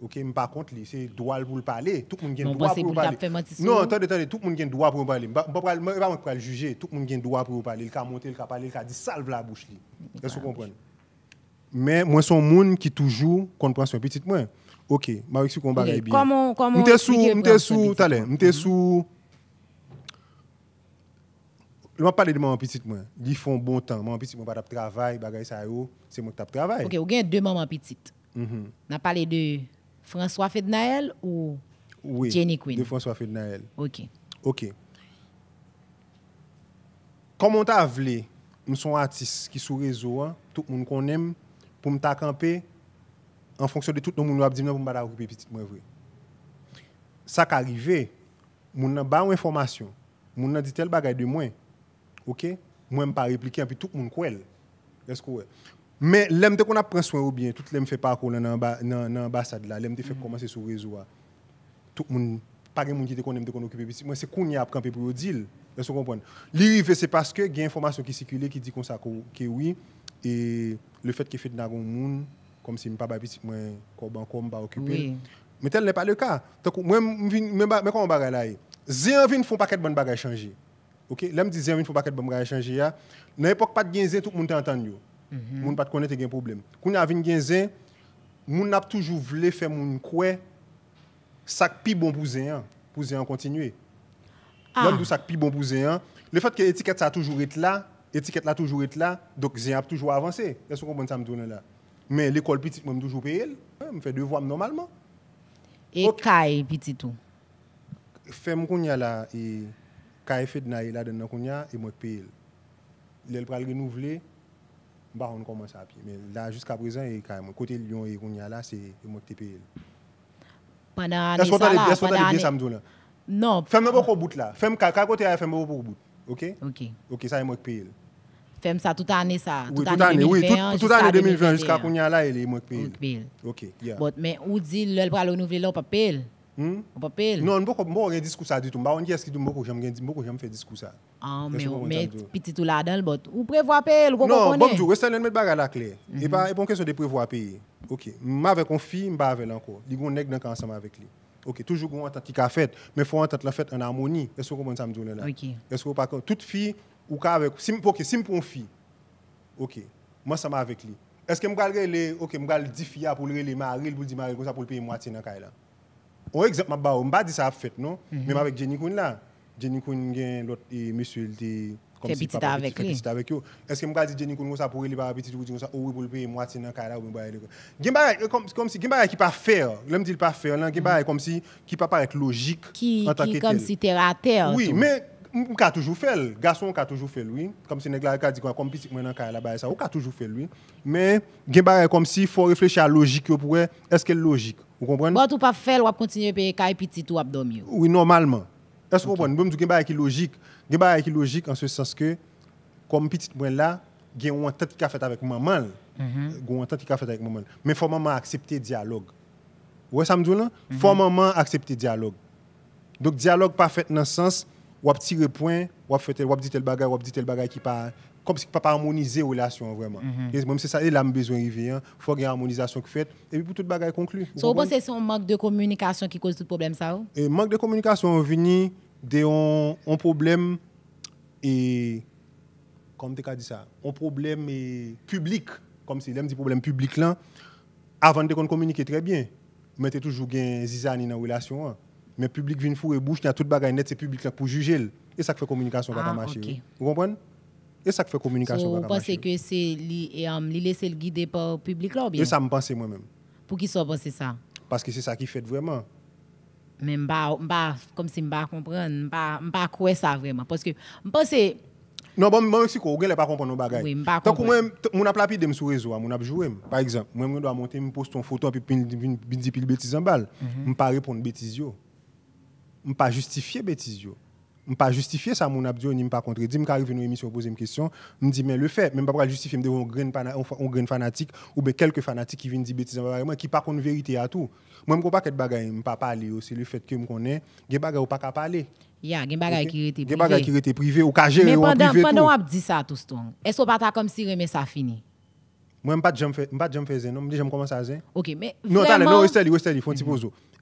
OK, mais pas contre c'est droit pour le parler, tout le monde a le droit pour parler. Non, attendez, attendez, tout le monde a le droit pour parler. Je vais pas le juger, tout le monde a le droit pour parler, il a monter, il a parler, il a dit salve la bouche Est-ce vous comprenez Mais moi son monde qui toujours comprend son petit moins. OK, m'a bah, expliqué qu'on bagaille bien. Comment comment M'était sous, m'était sous, sous je vais parler de mon petit moins. Ils font bon temps. Maman petite moi pas de travail, ça c'est mon qui travail. OK, ou avez deux mamans petites. Mhm. On a parlé de François Fednael ou oui, Jenny Quinn? de François Fednael. OK. OK. Comment t'a voulu, nous sommes artistes qui sont réseau, hein, tout le monde qu'on aime, pour me camper en fonction de tout le monde qui a dit pour me occuper petit moi vrai. Ça qui arrive, mon n'a pas information, mon dit tel bagage de moi. OK? Moi, je ne pas répliquer, puis tout le monde quoi. Est-ce que mais l'aime qu'on a pris soin ou bien, tout l'aime fait parcours dans l'ambassade là, l'aime fait mm. commencer sur le réseau. Tout le monde, pas de monde qui qu'on aime qu'on occupe. Moi, c'est qu'on y a pris pour le deal. Est-ce qu'on comprend? L'irrivé, c'est parce que il y a information qui circule qui dit qu'on ça que oui. Et le fait qu'il fait dans le monde, comme si je ne pas petit, moi, comme pas occupé. Mais tel n'est pas le cas. Donc, moi, je comment bagarre là? Eh? Zéan ne font pas de bonnes bagages changer. OK? L'aime dit Zéan ne font paquet de bonnes bagages changer. Dans ah. l'époque pas de gain, tout le monde t'a entendu. Mhm. Moun pas connaître un problème. Quand a vinn gen mon n'a toujours voulu faire moun croire ça pi bon pour zin, pour zin continuer. L'homme ah. d'où ça pi bon pour zin, le fait que l'étiquette ça toujours été là, l'étiquette là toujours été là, donc zin a toujours avancé. Est-ce que vous comprenez ça me tourne là Mais l'école petite moi toujours payer, me fait devoir normalement. Et okay. caille petit tout. Fait mon kounya là et caille fait de là dedans kounya et moi Le L'elle pral renouveler bah on commence à pied. Mais là, jusqu'à présent, et quand même, côté Lyon et Kounia, là, c'est moi qui t'ai Pendant Est-ce qu'on t'a Est-ce qu'on t'a bien là Non. Fais-moi au bout là. Fais-moi caca côté, fais-moi beaucoup bout. OK OK. OK, ça, c'est moi qui paye. Fais ça toute année ça. Oui, toute année, oui, toute année 2020 jusqu'à Kounia là, il est moi qui paye. OK. Yeah. Mais où dit le bras renouveler là, pas payer M boke o rey diskousa ditou M bavon kye eski do m boku jame fe diskousa An mè o met piti tou non, bon, mhm. la dan l bot Ou prevo apè l? M bon kesyon de prevo apè M ave kon fi, m bave l anko Li goun nek dan kansan mavek li Toujou kou an tat ki ka fet Me f ou an tat la fet an amoni Est wè kou monsam djounen la Est wè pake, tout fi Ou ka avek, si m pouon fi Ok, monsan mavek li Est ke m gal rey le, m gal di fi ya Poul rey le ma re, l bou di ma re Gonsan pou l peye mwate nan kay la Bah, on exemple, je ne dis ça a fait, non mhm. Même avec Jenny Koun là. Jenny Koun, l'autre monsieur, il était comme si papa avec lui, petit avec eux. Est-ce que m'a dit Jenny Koun, ça pour lui, pas petit, ou ça, ou oh, pour le payer moitié dans cara ou bien, comme, comme si, Gimbara qui pas faire, l'homme dit pas faire, là, Gimbara mhm. comme si, qui pas paraître logique. Qui, en tant que comme si terre à terre. Oui, mais a toujours fait le garçon a toujours fait lui comme si négla a dit comme petit moi dans là bas ça ou a toujours fait lui mais gen comme si faut réfléchir à logique pour est-ce qu'elle logique vous comprenez Bon, tout pas faire, ou continuer à payer petits ou tout abdominaux. Oui, normalement. Est-ce que vous comprenez vous avez une logique, vous avez une logique en ce sens que, comme petit point là, vous avez un tête qui a fait avec maman. Vous avez un tête qui a fait avec maman. Mais il faut maman accepter le dialogue. Vous voyez ça me dit là Il mhm. faut maman accepter le dialogue. Donc, dialogue pas fait dans le sens, où vous avez tiré point, vous avez dit tel bagage, vous avez dit tel bagage qui pas comme si pas harmoniser relation vraiment. Mhm. Même c'est ça, il a besoin d'arriver. Il hein. faut qu'il y ait harmonisation qui fait. Et puis, pour toute bagarre conclue. So, vous pensez c'est un manque de communication qui cause tout problème, ça Et manque de communication, on vient de un, problème et. Comme tu as dit ça, un problème et public. Comme si l'aime dit problème public là, avant de communiquer très bien, On tu toujours gain zizani dans la relation. Hein. Mais le public vient et bouche, il y a toute bagarre net, c'est public là pour juger. Et ça fait communication ah, pas marcher. Vous comprenez? Et ça fait communication. So, vous pensez que c'est um, laisser le guider par le public là bien? Et ça me pense moi-même. Pour qui soit pensé ça? Parce que c'est ça qui fait vraiment. Mais je comme si je ne comprends pas, je ne ça vraiment. Parce que je pense Non, bon, bon, Mexico, je ne pas comprendre nos bagages. Oui, pas Tant que moi, mon de me sur réseau, hein, mon pas joué. Hein. Par exemple, moi, je dois monter, je poste une photo, puis je dis pile bêtise en balle. Mhm. Je ne pas répondre bêtise. Je ne pas justifier bêtise ne pas justifier ça, mon abdio, ni pas contredire. Je suis arrivé une émission, poser une question, je dis, mais le fait, même pas justifier, je devant oh, un grand fanatique ou bien quelques fanatiques qui viennent dire bêtises, qui pas contre vérité à tout. Moi, je ne pas que bagarre je ne pas parler aussi, le fait que je connais, je ne pas pas parler. Il y a des bagailles qui étaient privé Des qui étaient privé ou cage gérer en Mais pendant on a dit ça, tout ce est-ce qu'on pas comme si remet ça fini? Moi, je ne pas jamais faire ça, je commence à faire. Ok, mais. Non, non non, Estelle, Estelle, il faut un petit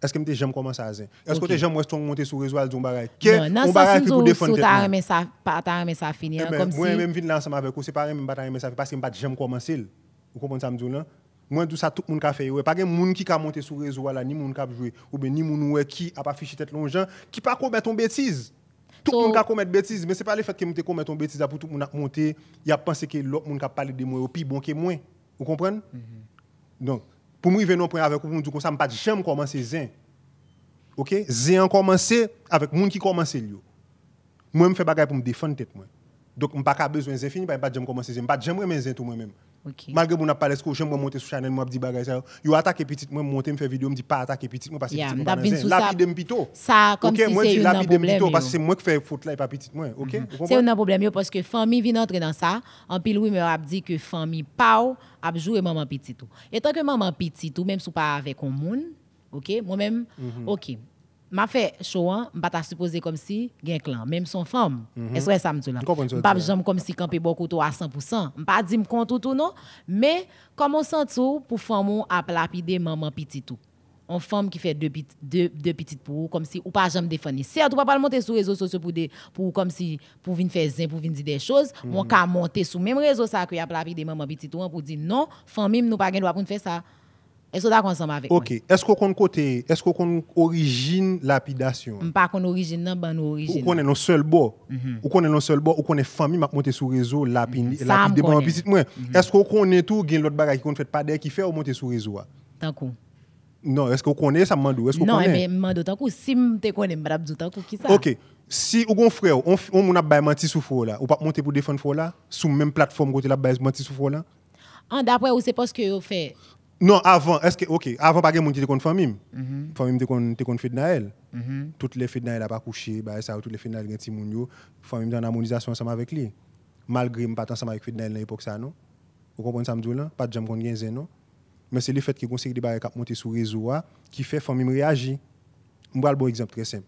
est-ce que j'aime à ça Est-ce que que j'aime moi monter sur réseau à dire bagaille Non, non, on bagaille pour défendre tête. Non, ça pas ta mais ça finir eh hein, ben, comme moi si même venir ensemble avec vous, c'est pareil. même bataille mais ça parce que pas j'aime commencer. Vous comprenez ça me dire là Moi tout ça tout le monde a fait, ouais, pas un monde qui a monté sur réseau là ni monde qui a jouer ou bien ni monde ouais qui a pas fiché tête longeant, qui pas commettre ton bêtise. Tout le monde a commettre bêtise, mais c'est pas le fait que me commettre ton bêtise pour tout le monde a monter, il a pensé que l'autre monde a parlé de moi au plus bon que moi. Vous comprenez mm -hmm. Donc pou mwen venon pou mwen avèk pou mwen djou konsa, mwen pa jèm komanse zen. Ok? Zen komanse avèk moun ki komanse liyo. Mwen mwen fè bagay pou mwen defante mwen. Dok mwen pa ka bezwen zen fin, mwen pa jèm komanse zen, mwen pa jèm remen zen tou mwen mèm. Okay. Malgré mon appel, pas ce que moi monter sur Chanel, moi, je dis bagay ça. Hein. Yo attaqué petit, moi, monter, me faire vidéo, moi dit pas attaquer petit, moi, parce que yeah, petit, la Ça, comme okay, si c'est un problème. Pito, parce que c'est moi qui fais faute là et pas petit, moi. Ok? Mm -hmm. C'est un problème, yo, parce que famille vient entrer dans ça. En pile, oui, mais a dit que famille, pas, a joué maman petit tout. Et tant que maman petit tout, même si pas avec un monde, ok? Moi-même, mm -hmm. ok m'a fait show an m'pa supposé comme si un clan même son femme mhm. est-ce que ça me dit là pas jambes comme si camper beaucoup à 100% Pas dit me compte tout non mais comment sent tout pour femme à lapider maman petit tout on femme qui fait deux, deux, deux petites pour comme si ou pas jamais défendre certes ou pas pas monter sur les réseaux sociaux pour des pour comme si pour venir faire zin pour venir dire des choses mhm. on mm -hmm. monter sur même réseau ça que y a lapider maman petit tout pour dire non famille nous pas gain droit pour faire ça est-ce que tu ensemble avec OK. Est-ce qu'on côté, est-ce qu'on origine lapidation Pas qu'on origine non, ban origine. Ou connaît nos seul bord. Mhm. Ou connaît nos seul bord, ou connaît famille m'a monter sur réseau lapide mhm. lapide en petite moins. Mhm. Est-ce qu'on connaît tout gain l'autre bagaille qu'on fait pas d'air qui fait ou monter sur réseau ah? Tant Non, est-ce qu'on connaît ça mandou Est-ce qu'on connaît Non, mais mandou tant si m'te connais madame dou tant qui ça OK. Si ou gon frère, on on a bail menti sous faux là, ou pas monter pour défendre faux là, sous même plateforme côté la bail menti sous faux là. En d'après ou c'est parce que vous fait Non, avan, eske, ok, avan pa gen moun ti tekon fèd na el. Fèd na el tekon fèd na el. Tout le fèd na el apakouchi, ba e sa ou tout le fèd na el gen ti moun yo, fèd na el nan amonizasyon anseman vek li. Malgrè mou patan anseman vek fèd na el nan epok sa, no? Ou konpon sa mdou lan? Pat janm kon genzen, no? Men se li fèt ki konser di ba e kap monti sou rezo wa, ki fè fèd fèd na el reagi. Mou bal bon exemple tresem.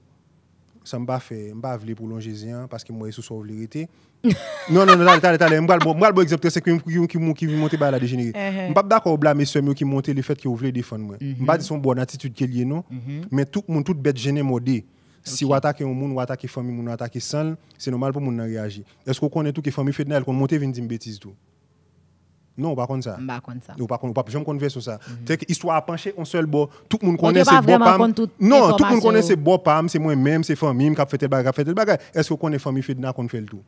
ça m'a fait m'a voulu prolonger hein, parce que moi suis sauve vérité non non non attendez attendez Moi, le bon exemple c'est qui qui qui monter bas la dégénéré eh, eh. pas d'accord blâmer ceux qui monter le fait que vous voulez défendre moi m'pas mhm. dit son bonne attitude qu'il y non mhm. mais tout monde toute bête gêné modé si on attaque un monde, attaque une famille, on attaque seul. c'est normal pour monde réagir. Est-ce qu'on connaît tout que famille fait, elle monte monter, venir dire bêtise tout. Non, pas comme ça. On pas comme ça. On pas on pas jamais converser sur ça. C'est mhm. histoire à pencher un seul bon, tout le monde connaît c'est bon pam. Non, tout le monde connaît c'est bon pam, c'est moi même, c'est famille qui a fait tel bagage, fait tel bagage. Est-ce qu'on connaît famille Fedna qu'on fait le tout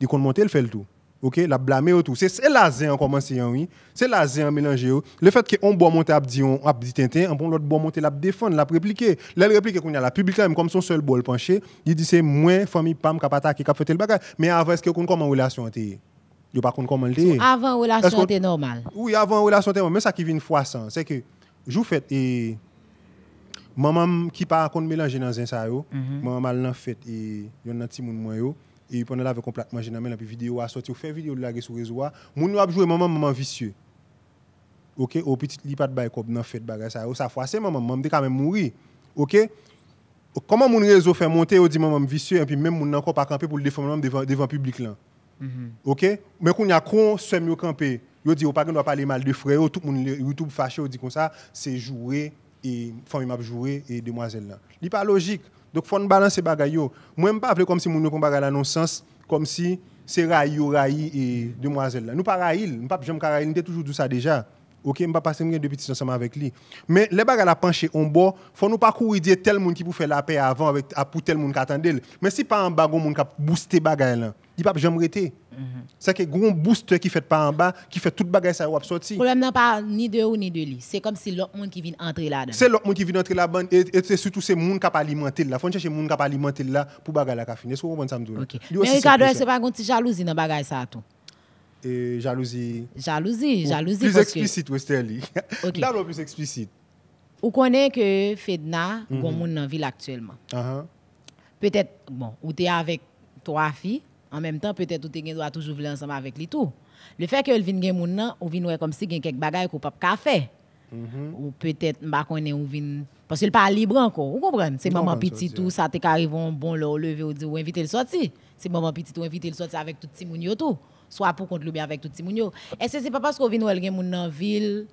Il qu'on monter le fait le tout. OK, la blâmer autour. C'est c'est la zin commence oui. C'est la zin mélanger. Le fait que on bon monter dit on dit tintin, on bon l'autre bon monter la défendre, la répliquer. La répliquer qu'on a la public même comme son seul bol penché, il dit c'est moins famille pam qui a attaqué qui a fait tel bagage, mais avant est-ce qu'on comment relation était Yo pas comment le Avant relation était normale. Oui, avant relation était normale, mais ça qui vient une fois c'est que je fête et maman qui pas contre mélanger dans un ça yo, mhm. maman l'a fait et yon nan ti moun moi yo et pendant la complètement j'ai dans puis vidéo a sorti, fait vidéo la sur réseau, moun a joue maman maman vicieux. OK, au petit li pas de bail comme dans fête bagage ça yo, ça fois c'est maman, maman quand même mouru. OK Comment mon réseau fait monter, au dit maman vicieux, et puis même mon n'encore pas camper pour le défendre devant devant public là. Mhm. OK Mais qu'on y a con sem yo camper, yo dit pas doit parler mal de frère, tout le monde YouTube fâché, dit comme ça, c'est jouer et famille m'a joué et demoiselle là. n'est pas logique. Donc faut balancer bagaille yo. Moi pas comme si on yo kon bagay la non sens, comme si c'est raï raï et demoiselle là. Nous pas raïl, nous pas jamais raïl, nous toujours tout ça déjà. OK, je ne vais pas passer de petit ensemble avec lui. Mais les bagages à penchés en bas, faut pas courir dire tel monde qui peut faire la paix avant avec pour tel monde qui attendait. Mais si pas en bas un monde qui booster bagages là, il pas jamais arrêter. Mhm. C'est que gros booster qui fait pas en bas, qui fait toute bagage ça va Le Problème n'est pas ni de haut ni de lui. C'est comme si l'autre monde qui vient entrer là-dedans. C'est l'autre monde qui vient entrer là-dedans et, c'est surtout ces monde qui peut alimenter là. Faut chercher monde qui peut alimenter là pour bagage la finir. Est-ce que vous comprenez ça OK. Mais pas une jalousie dans bagage ça et jalousie. Jalousie, jalousie. Plus explicite, que... Westerly. Okay. Là, le plus explicite. Vous connaît que Fedna, mm -hmm. est dans la ville actuellement. Uh-huh. Peut-être, bon, tu es avec trois filles, en même temps, peut-être tu es toujours venu ensemble avec lui tout. Le fait que vous venez moun nan, ou venez comme si vous quelque bagaille qu'on pas café. Mhm. Ou peut-être, bah, qu'on est ou Parce qu'il n'est pas libre encore, vous comprenez? C'est maman petit tout, ça te arrive un bon le lever ou dire ou inviter le sortir. C'est maman petit tout, inviter le sortir avec tout le monde tout soit pour contre avec tout le monde. Est-ce que c'est pas parce qu'on vient ou quelqu'un moun dans ville,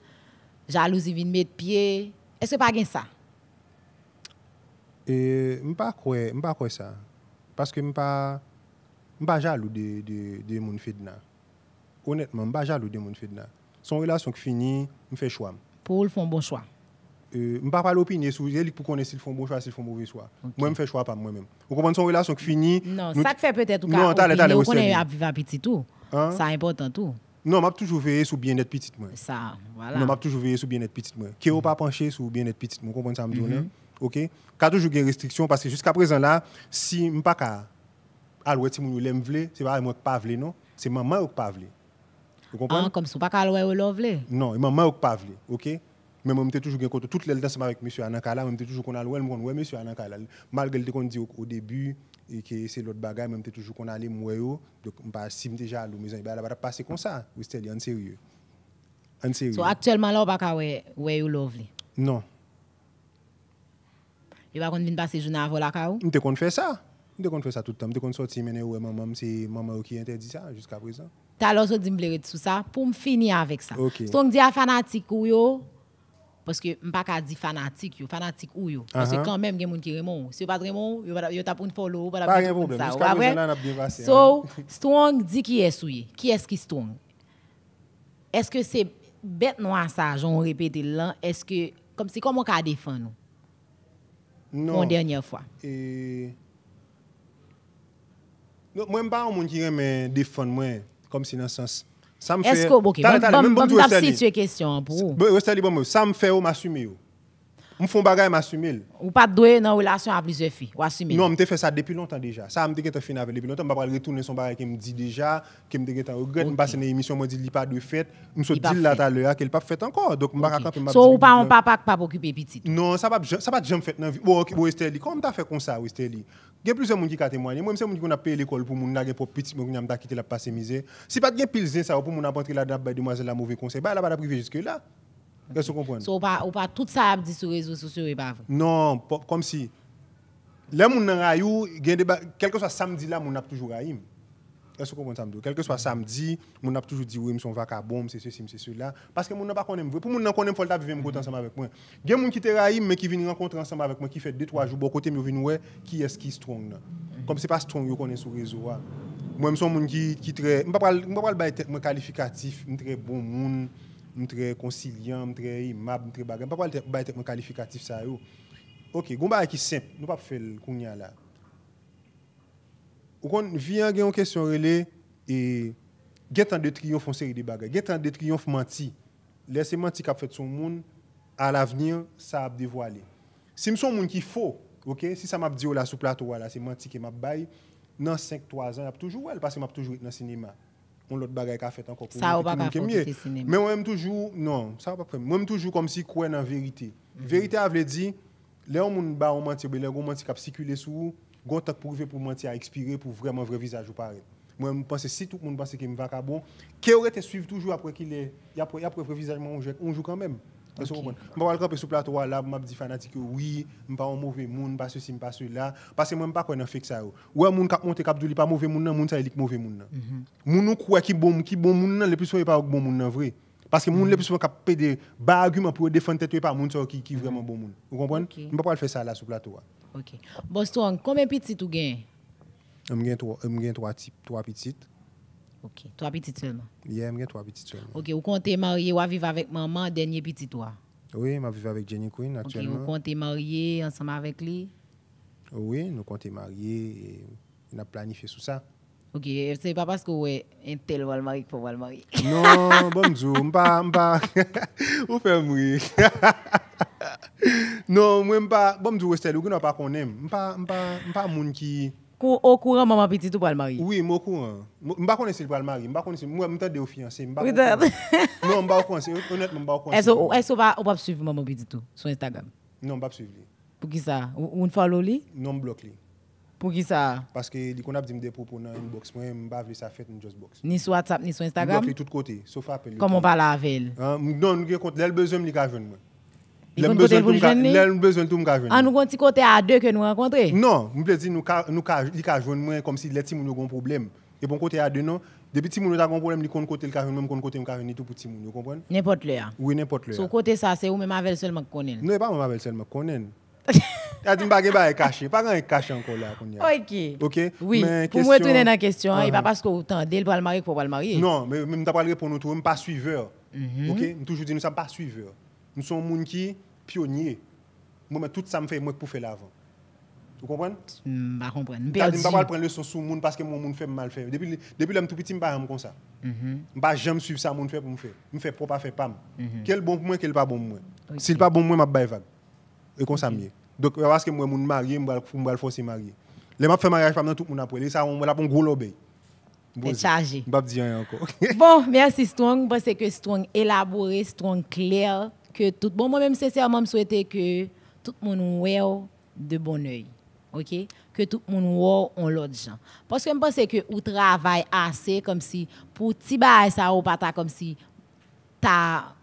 jalousie vient mettre pied. Est-ce que pas gain ça Et m'pas croire, m'pas croire ça parce que m'pas pas jaloux de de de mon fidna. Honnêtement, m'pas jaloux de mon fidna. Son relation qui finit, me fait choix. Pour le font bon choix. Euh, parle pas l'opinion sur les pour connaître s'ils font bon choix, s'ils font mauvais choix. Moi, je fais choix pas moi-même. Vous comprenez son relation qui finit. Non, ça te fait peut-être ou Non, t'as l'air, t'as ça hein? Ça important tout. Non, m'a toujours veillé sur bien-être petit moi. Ça, voilà. Non, m'a toujours veillé sur bien-être petit moi. Qui mm pas penché sur bien-être petit moi, comprenez ça me donne. Mhm. Hein? OK Ka toujours des restrictions parce que jusqu'à présent là, si pas ka allouer ti moun l'aime vle, c'est pas moi qui pas vle non, c'est maman qui pas vle. Vous comprenez ah, comme si pas ka allouer ou Non, maman qui pas vle, OK mais moi m'étais toujours contre toutes les ensemble avec monsieur Anakala, moi j'étais toujours qu'on a loué, ouais monsieur Anakala malgré le qu'on dit au début Eke se lout bagay menmte toujou kon ale mwe yo. Mpa sim deja lou. Mbe zanye bè la bata pase konsa. Wistel, yon seri yo. An seri yo. So aktyelman la wak a we yo lovely? Non. Yon e bakon vin pase joun avola ka yo? Mte kon fè sa. Mte kon fè sa toutan. Mte kon sotimene we mman mman mse mman mman wak yon te di sa. Jiska prezant. Ta lòso dimble wet sou sa. Pou m fini avek sa. Ok. Stong di a fanatik ou yo. Paske m pa ka di fanatik yo, fanatik ou yo. Paske kanmèm gen moun kiremou. Si yo pa kiremou, yo tapoun follow, pa tapoun sa ou. Pa gen moun blè, mous ka moun janan ap diye vase. So, Strong di ki esouye. Ki eski Strong? Eske se bet nou an sa, joun repete lan, eske, kom si kon mou ka defan nou? Non. Moun denye fwa. Mwen m pa moun kirem defan mwen, kom si nan sens... Est-ce que, ok, bon, bon, bon, bon, bon, bon, bon, bon, bon, je fais un bagage, m'assumer. Ou pas doué dans relation à plusieurs filles, ou assumer. Non, je fait ça depuis longtemps déjà. Ça, je fait fini avec depuis longtemps. Je vais retourner son bagage qui me dit déjà, qui me dit que regret, je passe une émission, je dis qu'il pas de fête. Je me dit là tout à l'heure qu'il n'est pas fait encore. Donc, je vais camper ma Soit ou pas un papa qui pas occupé petit. Non, ça va pas jamais fait dans la vie. Ou oh, oh, Estelle, comment tu as fait comme ça, oh, Estelle? Il y a plusieurs gens qui ont témoigné. Moi, je me qu'on a payé l'école pour mon pour petit, pour mon quitter la passer misère. Si pas de pile, ça, pour mon apporter la dame, bah, demoiselle, la mauvais conseil, bah, elle va privé jusque là. Est-ce que vous comprenez? So, ou pas, tout ça dit sur les réseaux sociaux et pas vrai? Non, comme si. mon n'a dans eu quel que soit samedi là, on a toujours raïm. Est-ce que vous comprenez ça? Quel que soit samedi, on a toujours dit oui, ils sont c'est ceci, c'est cela. Parce que mon n'a pas qu'on Pour mon n'a qu'on aime, faut le vivre mm-hmm. ensemble avec moi. Il y a des gens qui te raïm, mais qui vient rencontrer ensemble avec moi, qui fait deux, trois jours, bon côté, ils viennent ouais, qui est-ce qui est strong. Mm-hmm. Comme c'est pas strong, vous connaissez sur les réseaux. Moi, je suis un qui est très. Je ne vais pas le bail qualificatif, je suis très bon monde très conciliant, très aimable, très bagarre. Pas pas être qualificatif ça OK, gomba qui simple, nous pas faire le kounya là. Ou kon vient une question relé et get de triomphe en série de bagarre. Get de triomphe menti. Laissez menti qu'a fait son monde à l'avenir, ça a dévoilé. Si son monde qui faux, OK, si ça m'a dit là sous plateau là, c'est menti qui m'a bail dans 5 3 ans, y a toujours elle parce que m'a toujours dans cinéma on l'autre bagaille qu'a a fait encore pour ça Mais moi-même toujours, non, ça pas Moi-même toujours comme si croire en vérité. Vérité, mhm. Vérité, elle veut dire, les gens qui on menti, les gens qui cap circulé sous. vous, ils ont pour pour mentir, à expirer pour vraiment vrai visage ou pareil. Moi, je pense que si tout le monde pensait qu'il me va bon, qui aurait été suivre toujours après qu'il est, après, après visage, on joue quand même. Mwen pa wale ka pe sou plato wala, mwen ap di fanatik yo, wii, mwen pa wale mouve moun, mwen pa sou si, mwen pa sou la. Pase mwen pa konen fik sa yo. Wè moun kap moun te kap doulipa mouve moun nan, moun sa elik mouve moun nan. Moun nou kwe ki bon moun nan, le pweswa yon pa wak bon moun nan vre. Pase moun le pweswa kap pe de bagyman pou yo defante te wepa moun sa wak ki vreman bon moun. Mwen pa wale fe sa la sou plato wala. Bostwang, konmen pitit ou gen? Mwen gen 3 pitit. Ok, trois petites seulement. Yeah, j'ai trois petites seulement. Ok, vous comptez marier ou vivre avec maman, dernier petit toi? Oui, je vis avec Jenny Queen actuellement. Ok, vous comptez marier ensemble avec lui? Oui, nous comptons marier et on a planifié tout ça. Ok, ce n'est pas parce que ouais, un tel va le marier qu'il faut le marier. Non, bonjour, m'pa, m'pa, ou fait mourir. non, suis pas... bonjour, Estelle, ou qu'on n'a pas qu'on aime. Je M'pa, m'pa, m'pa moun qui au courant maman le mari oui au courant je pas connais le mari je pas moi au fiancé non je pas honnêtement je pas est-ce pas suivre maman sur Instagram non pas suivre pour qui ça on follow non pour qui ça Parce que a des moi je pas vu ça fait une Ni sur WhatsApp ni sur Instagram. de sauf Comment on parle avec elle hein? Non, compte, besoin moi. Ils vont côté pour jeunes. Là, nous besoin tout me joindre. Ah, nous un petit côté à deux que nous rencontrer. Non, nous plaisir nous nous il ca joindre moins comme si les petits nous ont un problème. Et bon côté à deux non, depuis petits nous ont un problème, ils connaissent côté le carré même connaissent côté le carré tout pour petit monde, vous comprenez N'importe là. Hein. Oui, n'importe là. Sur hein. côté ça, c'est où même avec seulement connaît. Non, pas même avec seulement connaît. A dit bagay ba caché, pas grand caché encore là OK. OK. Oui. Mais pour moi tourner dans question, hein, il ah. pas parce que vous tendez pour le marier pour pas le marier. Non, mais même t'as pas répondre tout, même pas suivre, mhm. OK, toujours dit nous sommes pas suivre, Nous sommes monde qui pionnier. Moi, tout ça me fait moi pour faire l'avant. Vous comprenez Je comprends pas. Je ne pas prendre leçon sur le monde parce que mon monde fait mal faire. Depuis depuis l'homme tout petit, je ne pas comme ça. Je ne jamais suivre ça monde fait pour me faire. Je fais pour pas faire pas. Mhm. Quel bon pour moi, quel pas bon pour moi. S'il pas bon pour moi, je vais vague. Et comme ça mieux. Donc parce que moi mon marié, je vais forcer marier. Les m'a font mariage pendant tout le monde après, ça on l'a un gros lobby. dire chargé. Bon, merci Strong. Parce que Strong élaboré, Strong clair que tout bon moi-même sincèrement me souhaiter que tout le monde voit de bon oeil. OK Que tout le monde voit on l'autre gens. Parce que je pense que vous travaille assez comme si pour petit bail ça ou pas comme si ta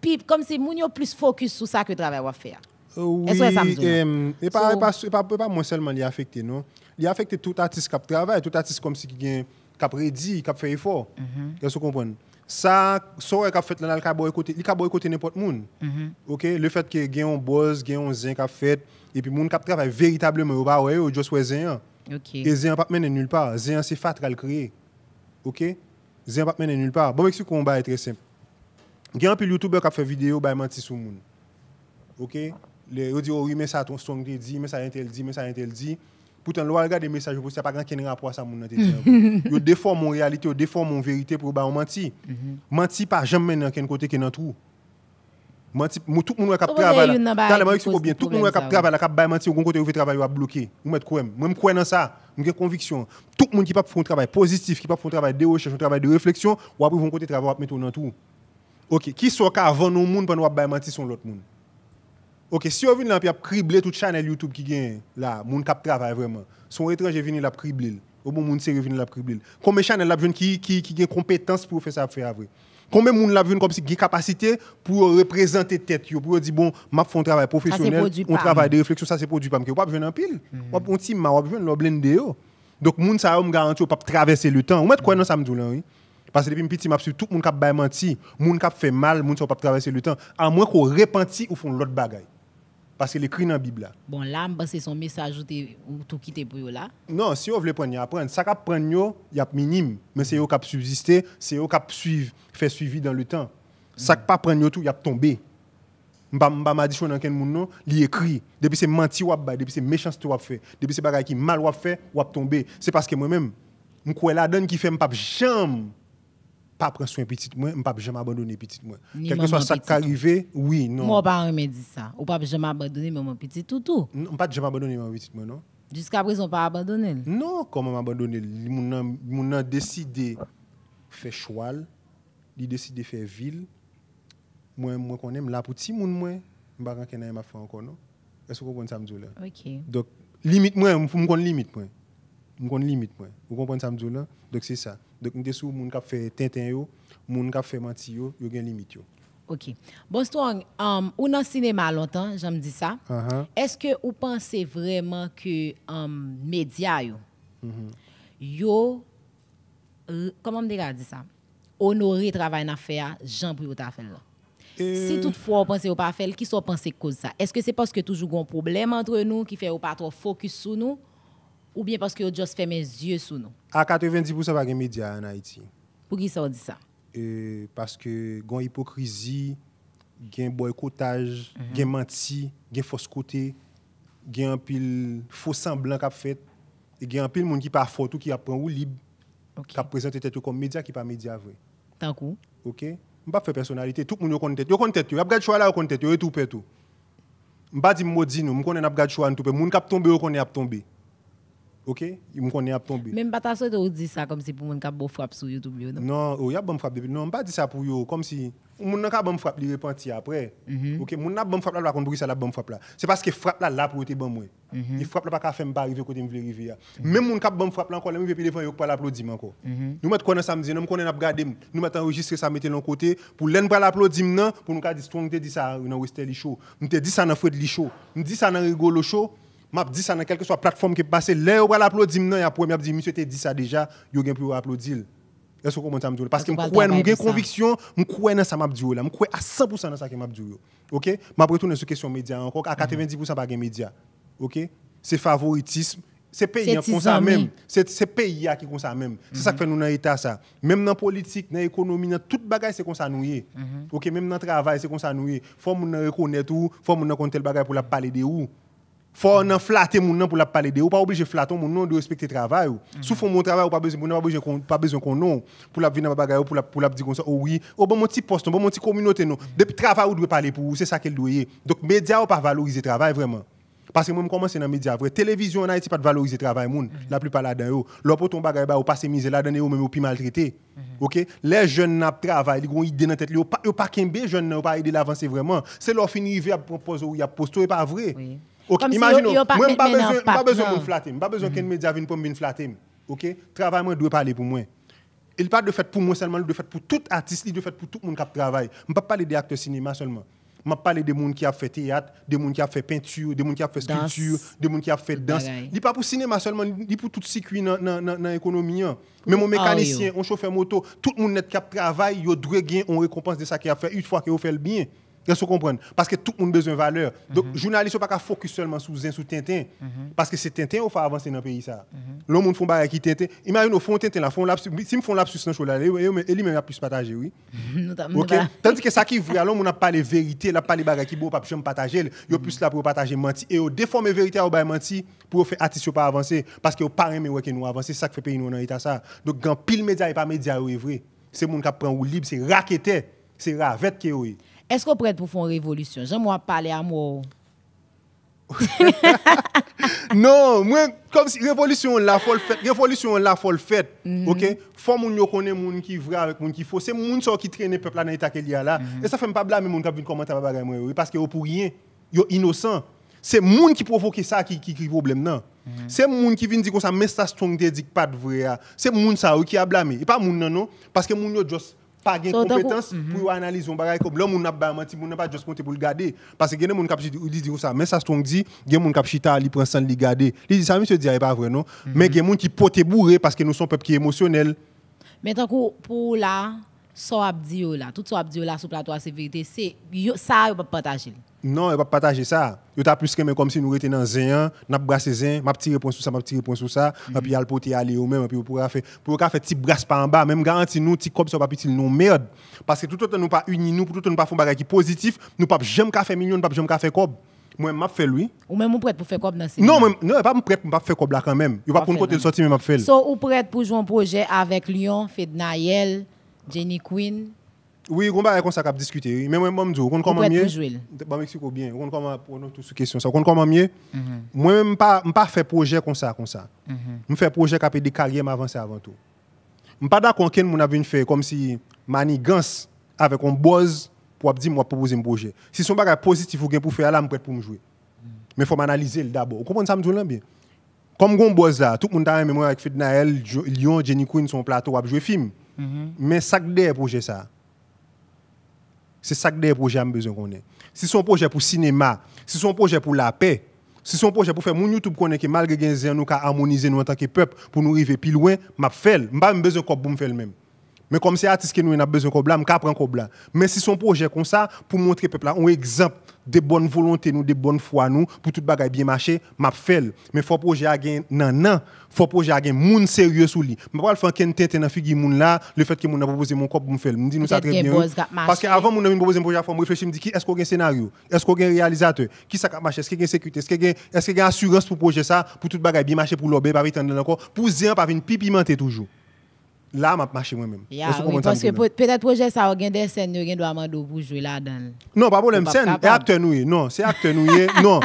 pipe, comme si moun yo plus focus sur ça que travail à faire. Euh, oui, est ça euh, et pas so, pas, pas, moi seulement li affecté non. Li affecté tout artiste qui travaille, tout artiste comme si qui gagne qui prédit, qui fait effort. Mhm. Est-ce que vous comprenez Sa sorè kap fet lan al kaboy kote, li kaboy kote nepot moun. Mhm. Le fet ki gen yon boz, gen yon zyen kap fet, epi moun kap tref ay veritable mè ou ba wè ou jòs wè zyen. E zyen pap mè nè nul par, zyen se fat kal kreye. Zyen pap mè nè nul par. Bon, ek si kon ba etre semp. Gen api loutoube kap fe video bay manti sou moun. Le ou di ori oh, mè sa ton stong te di, mè sa yon tel di, mè sa yon tel di. Pourtant, l'on regarde des messages vous ça, pas grand rapport à ça, mon Yo déforme mon réalité, yo déforme mon vérité pour bah, on mentit. Mhm. Mentit pas jamais dans quel côté qui dans tout. Mentit, tout le monde qui travaille. bien. Tout le monde qui travaille, qui bail mentir, au côté où fait travail, va bloquer. Ou mettre quoi Moi, je crois dans ça. J'ai conviction. Tout le monde qui pas faire un travail positif, qui pas faire un travail de recherche, un travail de réflexion, ou après, vont côté travail, va mettre dans tout. OK, qui soit avant nous mondes pour va mentir sur l'autre monde. OK, si on vient là puis a tout toute chaîne YouTube qui gagne là, moun cap travail vraiment. Son étranger vient là cribler. Au bon moun sérieux vient là cribler. Combien channel là qui qui qui gagne compétence pour faire ça faire vrai. Combien moun là vient comme si des capacité pour représenter tête pour dire bon, m'a font travail professionnel, on travaille de réflexion, ça c'est produit pas que pas besoin en pile. Mhm. On on team m'a besoin la blender yo. Donc moun ça on ou pas traverser le temps. Ou met quoi dans ça me là oui. Parce que depuis petit, je tout le monde qui a menti, le monde fait mal, le monde qui pas traversé le temps, à moins qu'on repentit ou font l'autre bagaille. Parce qu'il écrit dans la Bible. Bon, là, c'est son message ou tout quitter pour là. Non, si vous voulez prendre, apprendre. Ça cap prendre, il y a minimum. Mais c'est au qui subsister, c'est au qui suivre, faire suivi dans le temps. Ça pas prendre tout, il y a tombé. Mba mba m'a dit dans quel il écrit. Depuis c'est menti ou depuis c'est méchanceté depuis fait, depuis c'est qui mal ou fait ou tomber. C'est parce que moi-même, je crois la donne qui fait me pas jamais pas prendre soin petit moi, je pas jamais abandonner petit moi. Quel que soit ça qui arrive, oui, non. Moi pas dit ça. Ou pas jamais abandonner mon petit toutou. Non, pas jamais abandonner ma petit moi non. Jusqu'à présent pas abandonné. Non, comment abandonner Mon mon décidé faire choix, il décidé faire ville. Moi moi qu'on aime là pour petit monde moi, pas qu'en m'a fait encore non. Est-ce que vous comprenez ça me là OK. Donc limite moi, faut me connaître limite moi a une limite. Moi. Vous comprenez ça, me là Donc, c'est ça. Donc, nous sommes a ne gens qui si Tintin, les gens qui font il y a une limite. Ok. Bon, Strong, on est dans le cinéma longtemps, j'aime dire ça. Est-ce que vous pensez vraiment que les médias, yo, comment je dire ça? Honorer le travail dans faire, Jean pour vous fait là. Si toutefois vous pensez pas faire, qui sont pensez cause ça? Est-ce que c'est parce que toujours un problème entre nous qui fait pas trop focus sur nous? ou bien parce que on juste fermé les yeux sur nous À 90% pas de médias en Haïti. Pour qui ça on dit ça euh, Parce que gon hypocrisie, gain boycottage, mm -hmm. gain menti, gen fausse côté, gain un pile faux semblant qu'a fait et gain un pile monde qui pas photo qui apprend ou libre okay. qui présente tête comme média qui pas média vrai. Tant coup. OK. On pas faire personnalité, tout le monde connaît tête. Yo connaît tête, yo regarde choix là, yo connaît tête, yo tout tout. On pas dire maudit nous, on connaît n'a regarde choix tout, monde qui tomber, yo connaît a tomber. OK Il me connaît à tomber. Même pas ta de dire ça comme si pour mon cap bon frappe sur YouTube non. Non, oh y a bon frappe non, pas dit ça pour yo comme si mon n'a bon frappe li repenti après. Mm-hmm. OK, mon n'a bon frappe là contre ça la bon frappe là. C'est parce que frappe là là pour être bon moi. Il mm-hmm. frappe là pas faire m'arriver pas arriver côté me veut Même mon cap bon frappe là encore me veut devant yo pas l'applaudir encore. Mm-hmm. Nous mettre dans samedi, nous connait n'a regarder, nous mettre enregistrer ça mettre l'on côté pour l'en pas l'applaudir non pour nous cas dire strong te dit ça dans Westel Show. Nous te dit ça dans Fred Li Show. Nous dit ça dans Rigolo Show. map di sa nan kelke so a platform ki pase lè wè wè l'aplodim nan y apwèm y apwèm di misyo te di sa deja yò gen pli wè wè aplodil yò sou komon sa mdiyo lè paske mwen kwen mwen gen konviksyon mwen kwen nan sa map diyo lè mwen kwen a 100% nan sa ki map diyo lè ok map wè tou nan sou kesyon media ankonk a 90% bagen media ok se favoritisme se peyyan kon sa mèm se peyyan ki kon sa mèm se sa kwen nou nan etat sa mèm nan politik nan ekonomi nan tout bagay se kon sa nouye mhm. ok mèm nan travay se kon sa nou faut on flatter mon nom pour la parler de ou pas obligé flatter mon nom de respecter travail ou mm mon travail ou pas besoin pas besoin pas besoin qu'on non pour la venir bagaille pour la pour la dire comme ça oh oui au oh, bon mon petit poste bon mon petit communauté non mm-hmm. depuis travail ou doit parler pour c'est ça qu'elle doit donc média ou pas valoriser travail vraiment parce que moi, je commence dans les médias. Vrai, télévision en Haïti, pas de valoriser le travail, moun, mm -hmm. la plupart là-dedans. pour ton bagay, bah, ou passe miser là-dedans, ou même ou plus maltraité. Mm-hmm. ok? Les jeunes n'ont travail, ils ont une idée dans la tête, ils pas qu'un jeunes, n'ont pas aidé l'avancer vraiment. C'est leur fini, ils ont proposé, ils ont posté, pas vrai. Ok, imaginons, moi, je pas besoin de me flatter. Je pas besoin qu'un mm. média vienne pour me flatter. Ok, travail, moi, doit parler pour moi. Il parle de fait pour moi seulement, il de fait pour tout artiste, il de fait pour tout le monde qui travaille. Je ne parle pas parler des acteurs cinéma seulement. Je parle des gens qui ont fait théâtre, des gens qui ont fait peinture, des gens qui ont fait sculpture, des gens qui ont fait danse. Il n'est pas pour cinéma seulement, il pour tout circuit dans l'économie. Hein. Même mon mécanicien, un chauffeur moto, tout le monde qui travaille, il doit gagner une récompense de ça qu'il a fait une fois qu'il a fait le bien quest se comprendre Parce que tout le monde a besoin de valeur. Donc, les mhm. journalistes ne sont pas focus seulement sur Zin, Tintin. Mhm. Parce que c'est Tintin qui fait avancer dans le pays. ça. Le monde fait un qui Tintin. Imagine, là, font Tintin, si ils font lapsus dans le show, ils même plus partager. Oui. Mhm. Tandis que ça qui est vrai, monde n'a pas les vérités, il n'a pas les bagages qui ne pas partager. Ils sont plus là pour partager menti. Et ils oh, déforment vérité à oh, bah, menti pour faire attention pas avancer. Parce que ne oh, pas aimé que nous avancer, ça qui fait pays nous dans l'état ça. Donc, quand pile média et pas média, c'est vrai. C'est monde qui prend ou libre, c'est raqueté, c'est ravette qui est est-ce qu'on prête pour faire une révolution J'aimerais parler à moi. non, moi, comme si révolution la folle fête, révolution la folle fête, mm ok? Faut moun yo connaît moun qui vrai avec moun qui faux, c'est moun so qui traîne peuple là dans l'état qu'il y a là. Mhm. Et ça fait pas blâmer moun qui vient commenter bagarre moi parce que yo pour rien, yo innocent. C'est moun qui provoque ça qui qui, qui problème non. Mm -hmm. C'est moun qui vient dire que ça message strong te dit pas de vrai. Ah. C'est moun ça qui a blâmé. Et pas moun non parce que moun yo juste pas de compétences pour mhm. analyser un bagage comme l'homme n'a pas menti on n'a pas juste monté pour le garder parce que quelqu'un mon cap dit dit ça mais ça se dit quelqu'un mon cap chita il prend ça, le garder il dit ça monsieur dit ah, pas vrai non mhm. mais il y a des quelqu'un qui pote bourré parce que nous sommes peuple qui est émotionnel mais tant pour là ça abdio là tout ça abdio là sur plateau c'est vérité, c'est ça pas partager non, il va partager ça. Il t'a plus que comme si nous étions dans un, n'a brassé un, m'a tiré point sur ça, m'a tiré point sur ça, et puis il al pote aller ou même puis pourra faire pour faire petit brasse par en bas, même garanti nous petit comme ça pas petit nous merde parce que tout autant nous pas unis nous, tout autant nous pas font bagarre qui positif, nous pas jamais faire million, nous pas jamais faire cob. Moi, m'a fait lui. Ou même, on prête pour faire cop dans ces Non, même, non, pas prête pour faire comme là quand même. Il va prendre côté de sortir, mais m'a fait. So, ou prête pour jouer un projet avec Lyon, Fednaïel, Jenny Quinn oui, on va ça qu'on discuter. Mais moi même dis, on comment mieux. mexique Mexico bien, on comment pour nous toutes question ça. On comment mieux. Mhm. Moi même pas pas fait projet comme ça comme ça. Me mhm. fait projet cap des carrières avancer avant tout. On pas d'accord qu'un mon a vinn comme si manigance avec un boss pour dire moi proposer un projet. Si son bagage positif ou gain pour faire là, me prête pour me jouer. Mhm. Mais faut m'analyser d'abord. Vous comprenez ça me dit bien. Comme on boss là, tout le monde a mémoire avec Fidnael, Lyon, Jenny Queen son plateau à jouer film. Mais ça que des projet ça. C'est ça que des projets ont besoin qu'on ait. Si son projet pour le cinéma, si son projet pour la paix, si son projet pour faire mon YouTube connaît que malgré que nous avons harmoniser nous en tant que peuple pour nous arriver plus loin, m'a fait, m'a besoin qu'on pour me faire le même. Mais comme c'est artiste que nous a besoin qu'on blâme, qu'on prendre qu'on blâme. Mais si son projet comme ça pour montrer peuple un exemple de bonne volonté, nous, de bonne foi, nous, pour tout bagay bien marché m'a fait. Mais faut projet a gen nan nan, faut projet a gen moun sérieux sous lui. M'a pas faire qu'un tente dans figure moun là, le fait que moun a proposé mon corps pour me faire. Me nous ça très bien. Parce que avant moun a proposé projet, faut me réfléchir, me dit qui est-ce qu'on a un scénario, est-ce qu'on a un réalisateur, qui ça marche, est-ce qu'il y a une sécurité, est-ce qu'il y a est assurance pour projet ça, pour tout bagay bien marché pour l'obé, pas attendre encore, pour zéro pas venir pipimenter toujours là, m'a marché moi-même. Yeah, oui, parce que peut-être projet ça a des scènes, il y a des pour jouer là-dedans. Non, pas problème, scène, c'est acteur noué. Non, c'est acteur noué. Non.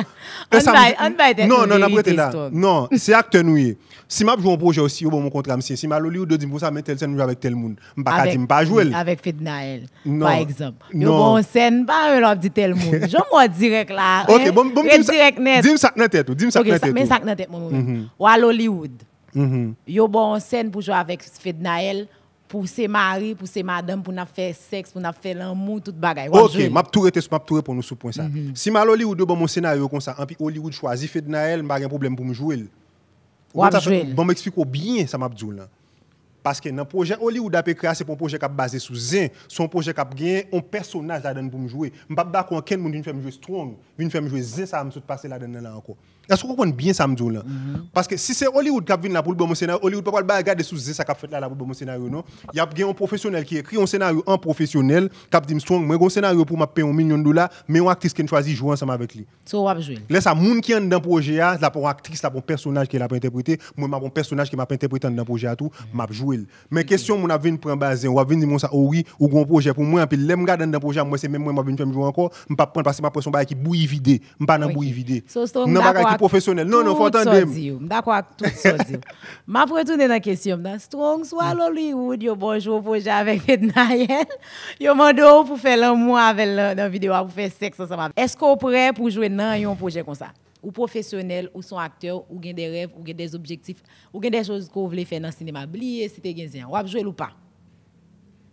Non, non, non, là. Non, c'est acteur noué. Si m'a joué un projet aussi, bon mon contrat monsieur, si m'a l'olio de dire pour ça, mais telle scène avec tel monde, pas dire pas jouer. Avec Fidnael, par exemple. Non. bon scène, pas un dit tel monde. Je moi direct là. OK, hein. bon bon direct net. Dis ça dans tête, oh. dis ça dans tête. Mais oh. ça dans tête moi. Mhm. Ou à l'Hollywood. Mm -hmm. Yo bon scène pour jouer avec Fednaël, pour ses maris, pour ses madames, pour faire sexe, pour faire l'amour, toute bagaille. Ok, je vais tout rester pour nous sous point ça. Mm-hmm. Si mal Hollywood bon mon scénario comme ça, puis Hollywood choisit Fednael, y pas de problème pour me jouer. Bon, m'explique bien ça m'a dit là. Parce que dans le projet Hollywood a créé, c'est un projet qui est basé sur Z, c'est un projet qui a gagné un personnage là-dedans pour me jouer. Je ne sais pas si quelqu'un qui fait jouer Strong, une femme jouer Zin, ça me passer là-dedans là encore. Est-ce que vous comprenez bien ça me là mhm. Parce que si c'est Hollywood qui vient là pour le bon scénario, Hollywood ne peut pas regarder sous Zin ça qui fait là pour bon scénario non. Il y a un professionnel qui écrit un scénario un professionnel, qui a dit Strong, moi un scénario pour m'a payer un million de dollars, mais une actrice qui choisit jouer ensemble avec lui. Ça va jouer. Là ça monde qui est dans le projet là, pour actrice, là pour personnage qui l'a interprété, moi m'a un personnage qui m'a interprété dans le projet tout, mhm. m'a joué will. Mais question, mon avis, prend basé, on va venir dire ça, oh oui, ou grand projet pour moi, puis l'aime garder dans le projet, moi, c'est même moi, je vais venir faire encore, je ne pas prendre parce que ma pression bah, qui bouille vidé, je ne pas dans bouille vidé. Non, pas professionnel. Non, non, faut entendre. D'accord avec tout ça. Ma retourner dans la question, strong soit Hollywood, mm. yo bonjour projet avec Vednayen, yo mando pour faire l'amour avec la vidéo, pour faire sexe ensemble. Est-ce qu'on prêt pour jouer dans un projet comme ça? ou professionnel, ou sont acteurs, ou ont des rêves, ou ont des objectifs, ou ont des choses qu'on voulait faire dans le cinéma. Oubliez si t'es gain Ou jouer ou pas.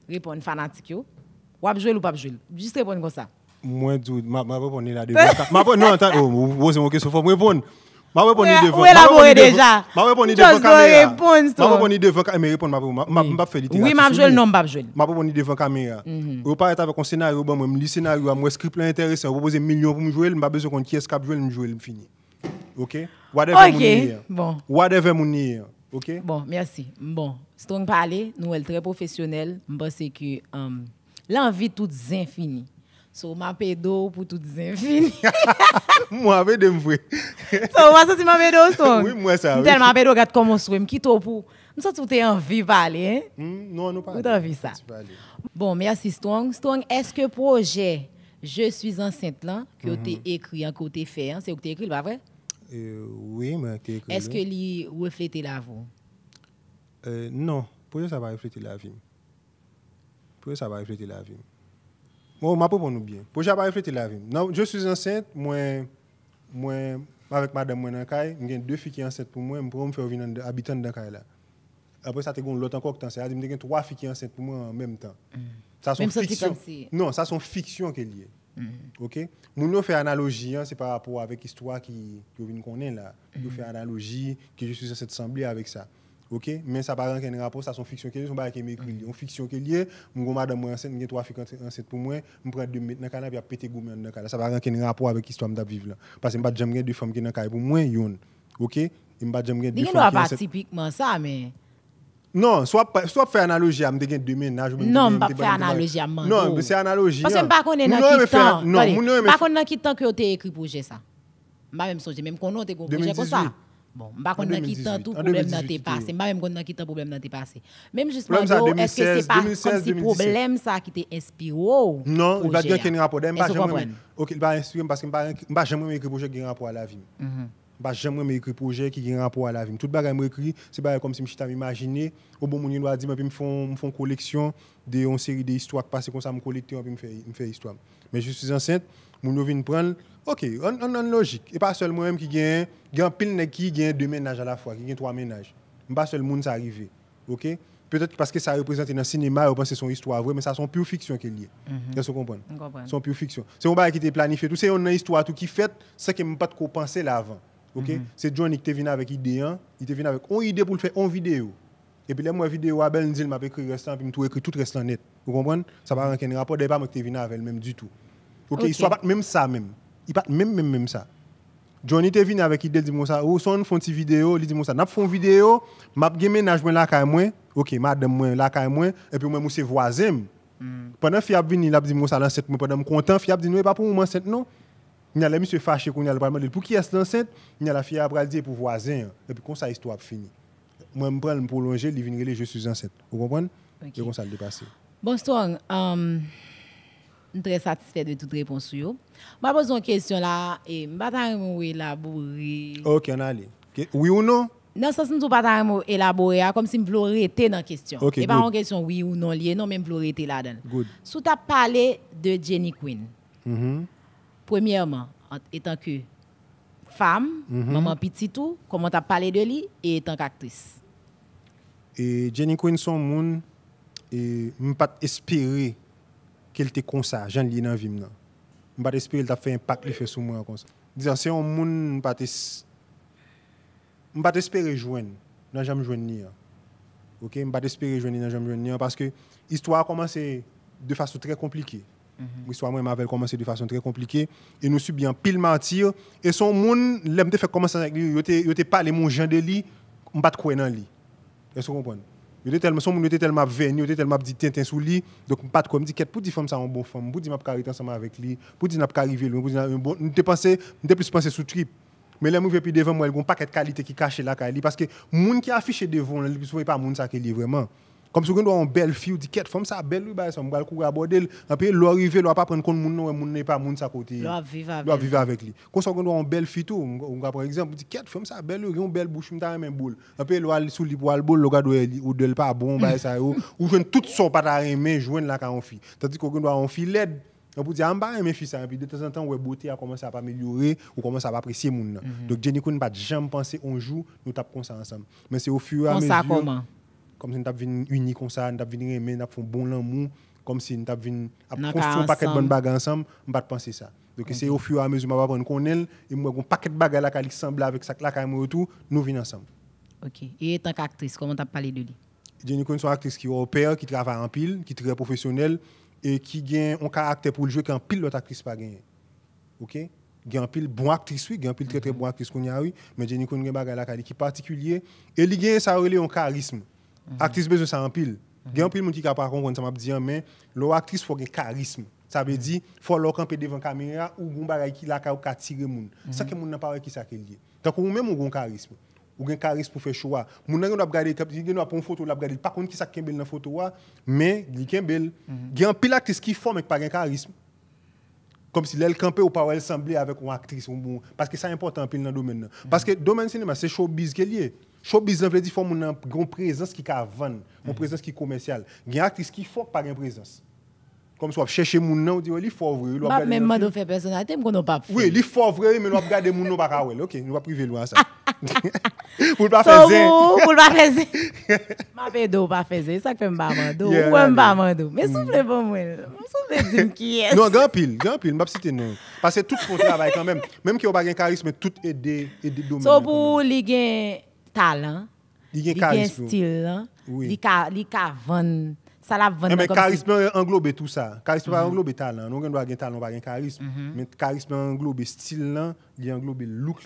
Répondre fanatique ou Ou à jouer ou pas jouer. Juste répondre comme ça. Moi, je vais répondre là-dedans. Non, attends, oh, oh, oh, c'est mon question. Faut répondre. Ma répondre devant. Oui, la déjà. répondre devant caméra. Ma répondre devant caméra, répondre ma ma Oui, m'a le nom, m'a répondre devant caméra. avec un scénario, bon, le scénario, script intéressant, pour me jouer, m'a besoin qui est me fini. OK OK. Bon. Whatever Bon, merci. Bon, strong parler, nous très professionnel, je que um, l'envie toute infinie. Sou ma pedo pou tout zin fini. Mwen apèdèm vwe. Sou wè sa si ma pedo stong? Mwen apèdèm wè gat komonswe mkito pou. Mwen sa ti wè te anvi pale. Eh? Hmm, non, nou pa. Wè te anvi sa. Bon, mè yasi stong. Stong, eske proje je suis mhm. an sent lan? Kyo te ekri an, kyo te fè an. Se wè kote ekri lwa vwe? Oui, mè te ekri lwa. Eske li wè fète la vwe? Euh, non, proje sa va refète la vwe. Proje sa va refète la vwe. Moi, je pour nous bien. Pour pas réfléchi la vie. Non, je suis enceinte, moi, moi avec madame moi j'ai deux filles qui sont enceintes pour moi, pour me faire venir habitante dans là. Après ça, c'est as l'autre encore à dire enceinte. J'ai trois filles qui sont enceintes pour moi en même temps. non mm. Ça sont fiction. Si... Non, ça sont fiction qui est mm. OK Nous nous faisons analogie, hein, c'est par rapport avec l'histoire qui qui vient qu'on est là. Nous mm. faisons analogie que je suis cette assemblée avec ça. Ok, men sa ba ranken rapor, sa son fiksyon ke liye, son ba reke me ekri liye. Son fiksyon ke liye, mwen goma dan mwen anset, mwen gen 3 fiksyon anset pou mwen, mwen pren 2 men, nan kanan vya pete gomen nan kanan. Sa ba ranken rapor avek istwa mda vive la. Pasen mba jem gen 2 fom gen nan kanan pou mwen yon. Ok, mba jem gen 2 fom gen anset. Din nou a pa tipikman sa men. Non, swa fe analogi a mden gen 2 men nan jomen gen 2 men. Non, mba fe analogi a mman. Non, mba se analogi a. Pasen mba konen nan kitan. Non, mba se analogi a. Mba konen Bon, je ne sais pas problème dans tes passé. Je ne sais pas problème dans tes passé. Même justement, est-ce que c'est pas comme problème ça qui t'inspire Non, il va dire il y a un rapport. Hein? Ok, il va inspirer parce que je ne jamais écrire projet qui a un rapport à la vie. Mm-hmm. Je jamais écrire projet qui a un rapport à la vie. Tout ce que écrit, c'est comme si je imaginé au bon moment dit je dis me font une collection de série d'histoires passées comme ça me collecter et me faire histoire. Mais je suis enceinte Moun yo prendre. ok, on a logique. Et pas seulement moi-même qui gagne. Gagne pil nek qui gagne 2 ménages. à la fois, qui gagne trois ménages. Pas seulement sel ça arrive, ok? Peut-être parce que ça représente dans le cinéma, on pense que c'est son histoire vraie, mais ça, son pure fiction qui est liée. Mhm. Vous comprenez? Son pure fiction. C'est mon bail qui était planifié. Tout c'est une histoire tout qui fait ce que même pas de penser là avant. OK? Mhm. C'est John qui est venu avec idée, hein? il est venu avec une idée pour le faire en vidéo. Et puis les moi, vidéo, Abel ah, Nzil m'a écrit restant, puis m'a tout écrit tout restant net. Vous comprenez? Ça n'a pas un rapport, d'ailleurs, pas moi qui venu avec elle même du tout. OK, okay. soit pas même ça même. Il pas même même même ça. Johnny était venu avec idée dit moi ça, ou oh, son font une vidéo, il dit moi ça, n'a font vidéo, m'a gagné ménage moi là quand moi. OK, madame moi là quand moi et puis moi moi c'est voisin. Mm. Pendant fiab vini, il a dit moi ça l'enceinte, moi pendant me content, fiab dit non, pas pour moi enceinte non. Il y a les monsieur fâché qu'on y a le parlement pour qui est l'enceinte, il y a la fille après dire pour voisin et puis comme ça histoire fini, Moi me prends me prolonger, il vient je suis enceinte. Vous comprenez? Okay. Et comme ça le dépasser. Bon, Strong, um, très satisfait de toute réponse. Je vais poser une question là et je ne vais élaborer. Ok, on allez. Oui ou non? Non, ça je ne pas élaborer, hein, comme si je voulais arrêter dans la question. Okay, et pas une question oui ou non liée, non, mais je voulais arrêter là-dedans. Si tu as parlé de Jenny Quinn, mm premièrement, en, étant que femme, mm-hmm. maman petit tout, comment tu as parlé de lui et étant qu'actrice? Et Jenny Quinn, son monde, et je ne pas espérer qu'elle était comme ça, j'en lis dans vie Je pas espérer fait un pacte sur moi comme ça. Disant c'est un monde pas pas espérer joindre, ne jamais joindre OK, je pas espérer joindre jamais joindre parce que l'histoire a commencé de façon très compliquée. Mhm. L'histoire moi m'avait commencé de façon très compliquée et nous subit pile mentir et son monde l'aime fait commencer avec lui, il était pas les mon gens de on pas croire dans Est-ce que vous comprenez y a tellement de moun, yo te tellement qui yo te tellement dit tintin sous lui. Donc pas de comme dit pour dire femme ça en bon femme, pour dire m'a ensemble avec lui, pour dire n'a pas arrivé loin, pour un bon, te penser, plus penser sous trip. Mais les mouvements puis devant moi, il ont a pas qualité qui cache là parce que monde qui affiché devant, il ne pas moun ça qu'il est vraiment. Comme si on a une belle fille, on dit, quelle femme, ça belle, lui, bah, ça me va le courir à bordel. Après, l'arrivée, on pas prendre compte et mon n'est pas mon sa côté. On va vivre avec lui. Comme si on a une belle fille, tout, on va par exemple, dit, quelle femme, ça belle, lui, une belle bouche, une taille même boule. un peu va sous le bois, le boule, ou de le pas bon, bah, ça, ou je tout son pas mais aimer, joindre la quand on Tandis qu'on a une fille laide. On peut dire, ah, mes fils, puis de temps en temps, ouais, beauté a commencé à pas améliorer ou commence à pas apprécier mon. Mhm. Donc, Jenny Kuhn n'a pas jamais penser un jour, nous tapons ça ensemble. Mais c'est au fur et à mesure comme si nous avons uni comme ça, nous avons aimé, nous avons bon l'amour, comme si nous avons construit un paquet de bonnes bagages ensemble, je ne penser ça. Donc c'est au fur et à mesure que je apprendre qu'on et moi, un paquet de bagages qui semble avec ça, là, tout, nous venons ensemble. Ok. Et en tant qu'actrice, comment tu as parlé de lui Jenny Cohen, c'est une actrice qui opère, qui travaille en pile, qui est très professionnelle et qui a un caractère pour le jouer qu'en pile l'autre actrice pas gagné. OK Gagne pile bon actrice oui, gagne pile très très mhm. bonne actrice qu'on a oui, mais Jenny une a un bagage qui est particulier et il a un charisme. Mhm. Actrice besoin ça en pile. Mhm. Il y a un pile monde qui pas comprendre ça m'a dit hein, mais l'actrice faut un charisme. Ça veut mhm. dire faut leur camper devant caméra ou gon bagay qui la ka tirer moun. Ça que moun n'a pas qui ça qu'il y. Donc ou même ou un charisme ou un charisme pour faire choix. Moun n'a regarder cap dit n'a pris une photo, l'a regarder par contre qui ça kembel dans photo mais il kembel. Il y a un pile actrice qui forme avec pas un charisme. Comme si elle campait ou pas elle semblait avec une actrice bon parce que ça important pile dans le domaine. Parce que domaine cinéma c'est showbiz qu'il y est. Shop bizans vle di fò moun nan goun prezans ki ka van, moun mm. prezans ki komensyal. Gen aktris ki fòk pa gen prezans. Kom sou ap chèche moun nan ou di wè li fò vre. Mbap mè mbado fè prezans, atèm konon pap fè. Ouè, li fò vre men wap gade moun nan baka wè. Ok, nou wap prive lwa an sa. Mbap e do wap fè zè, sak fè mbamandou. Mbap mbamandou. Mè sou fè fò bon mwen. Mbap sou fè zin kyes. Non, gampil, gampil. Mbap sitenè. Pase tout fote la vay kanmèm talent, il y a un style, il y a vendre. Ça la vendre. Eh mais charisme englobe tout ça. Charisme pas mhm. englobe talent. Nous, on doit avoir talent, pas charisme. Mhm. Mais charisme englobe style, il englobe look,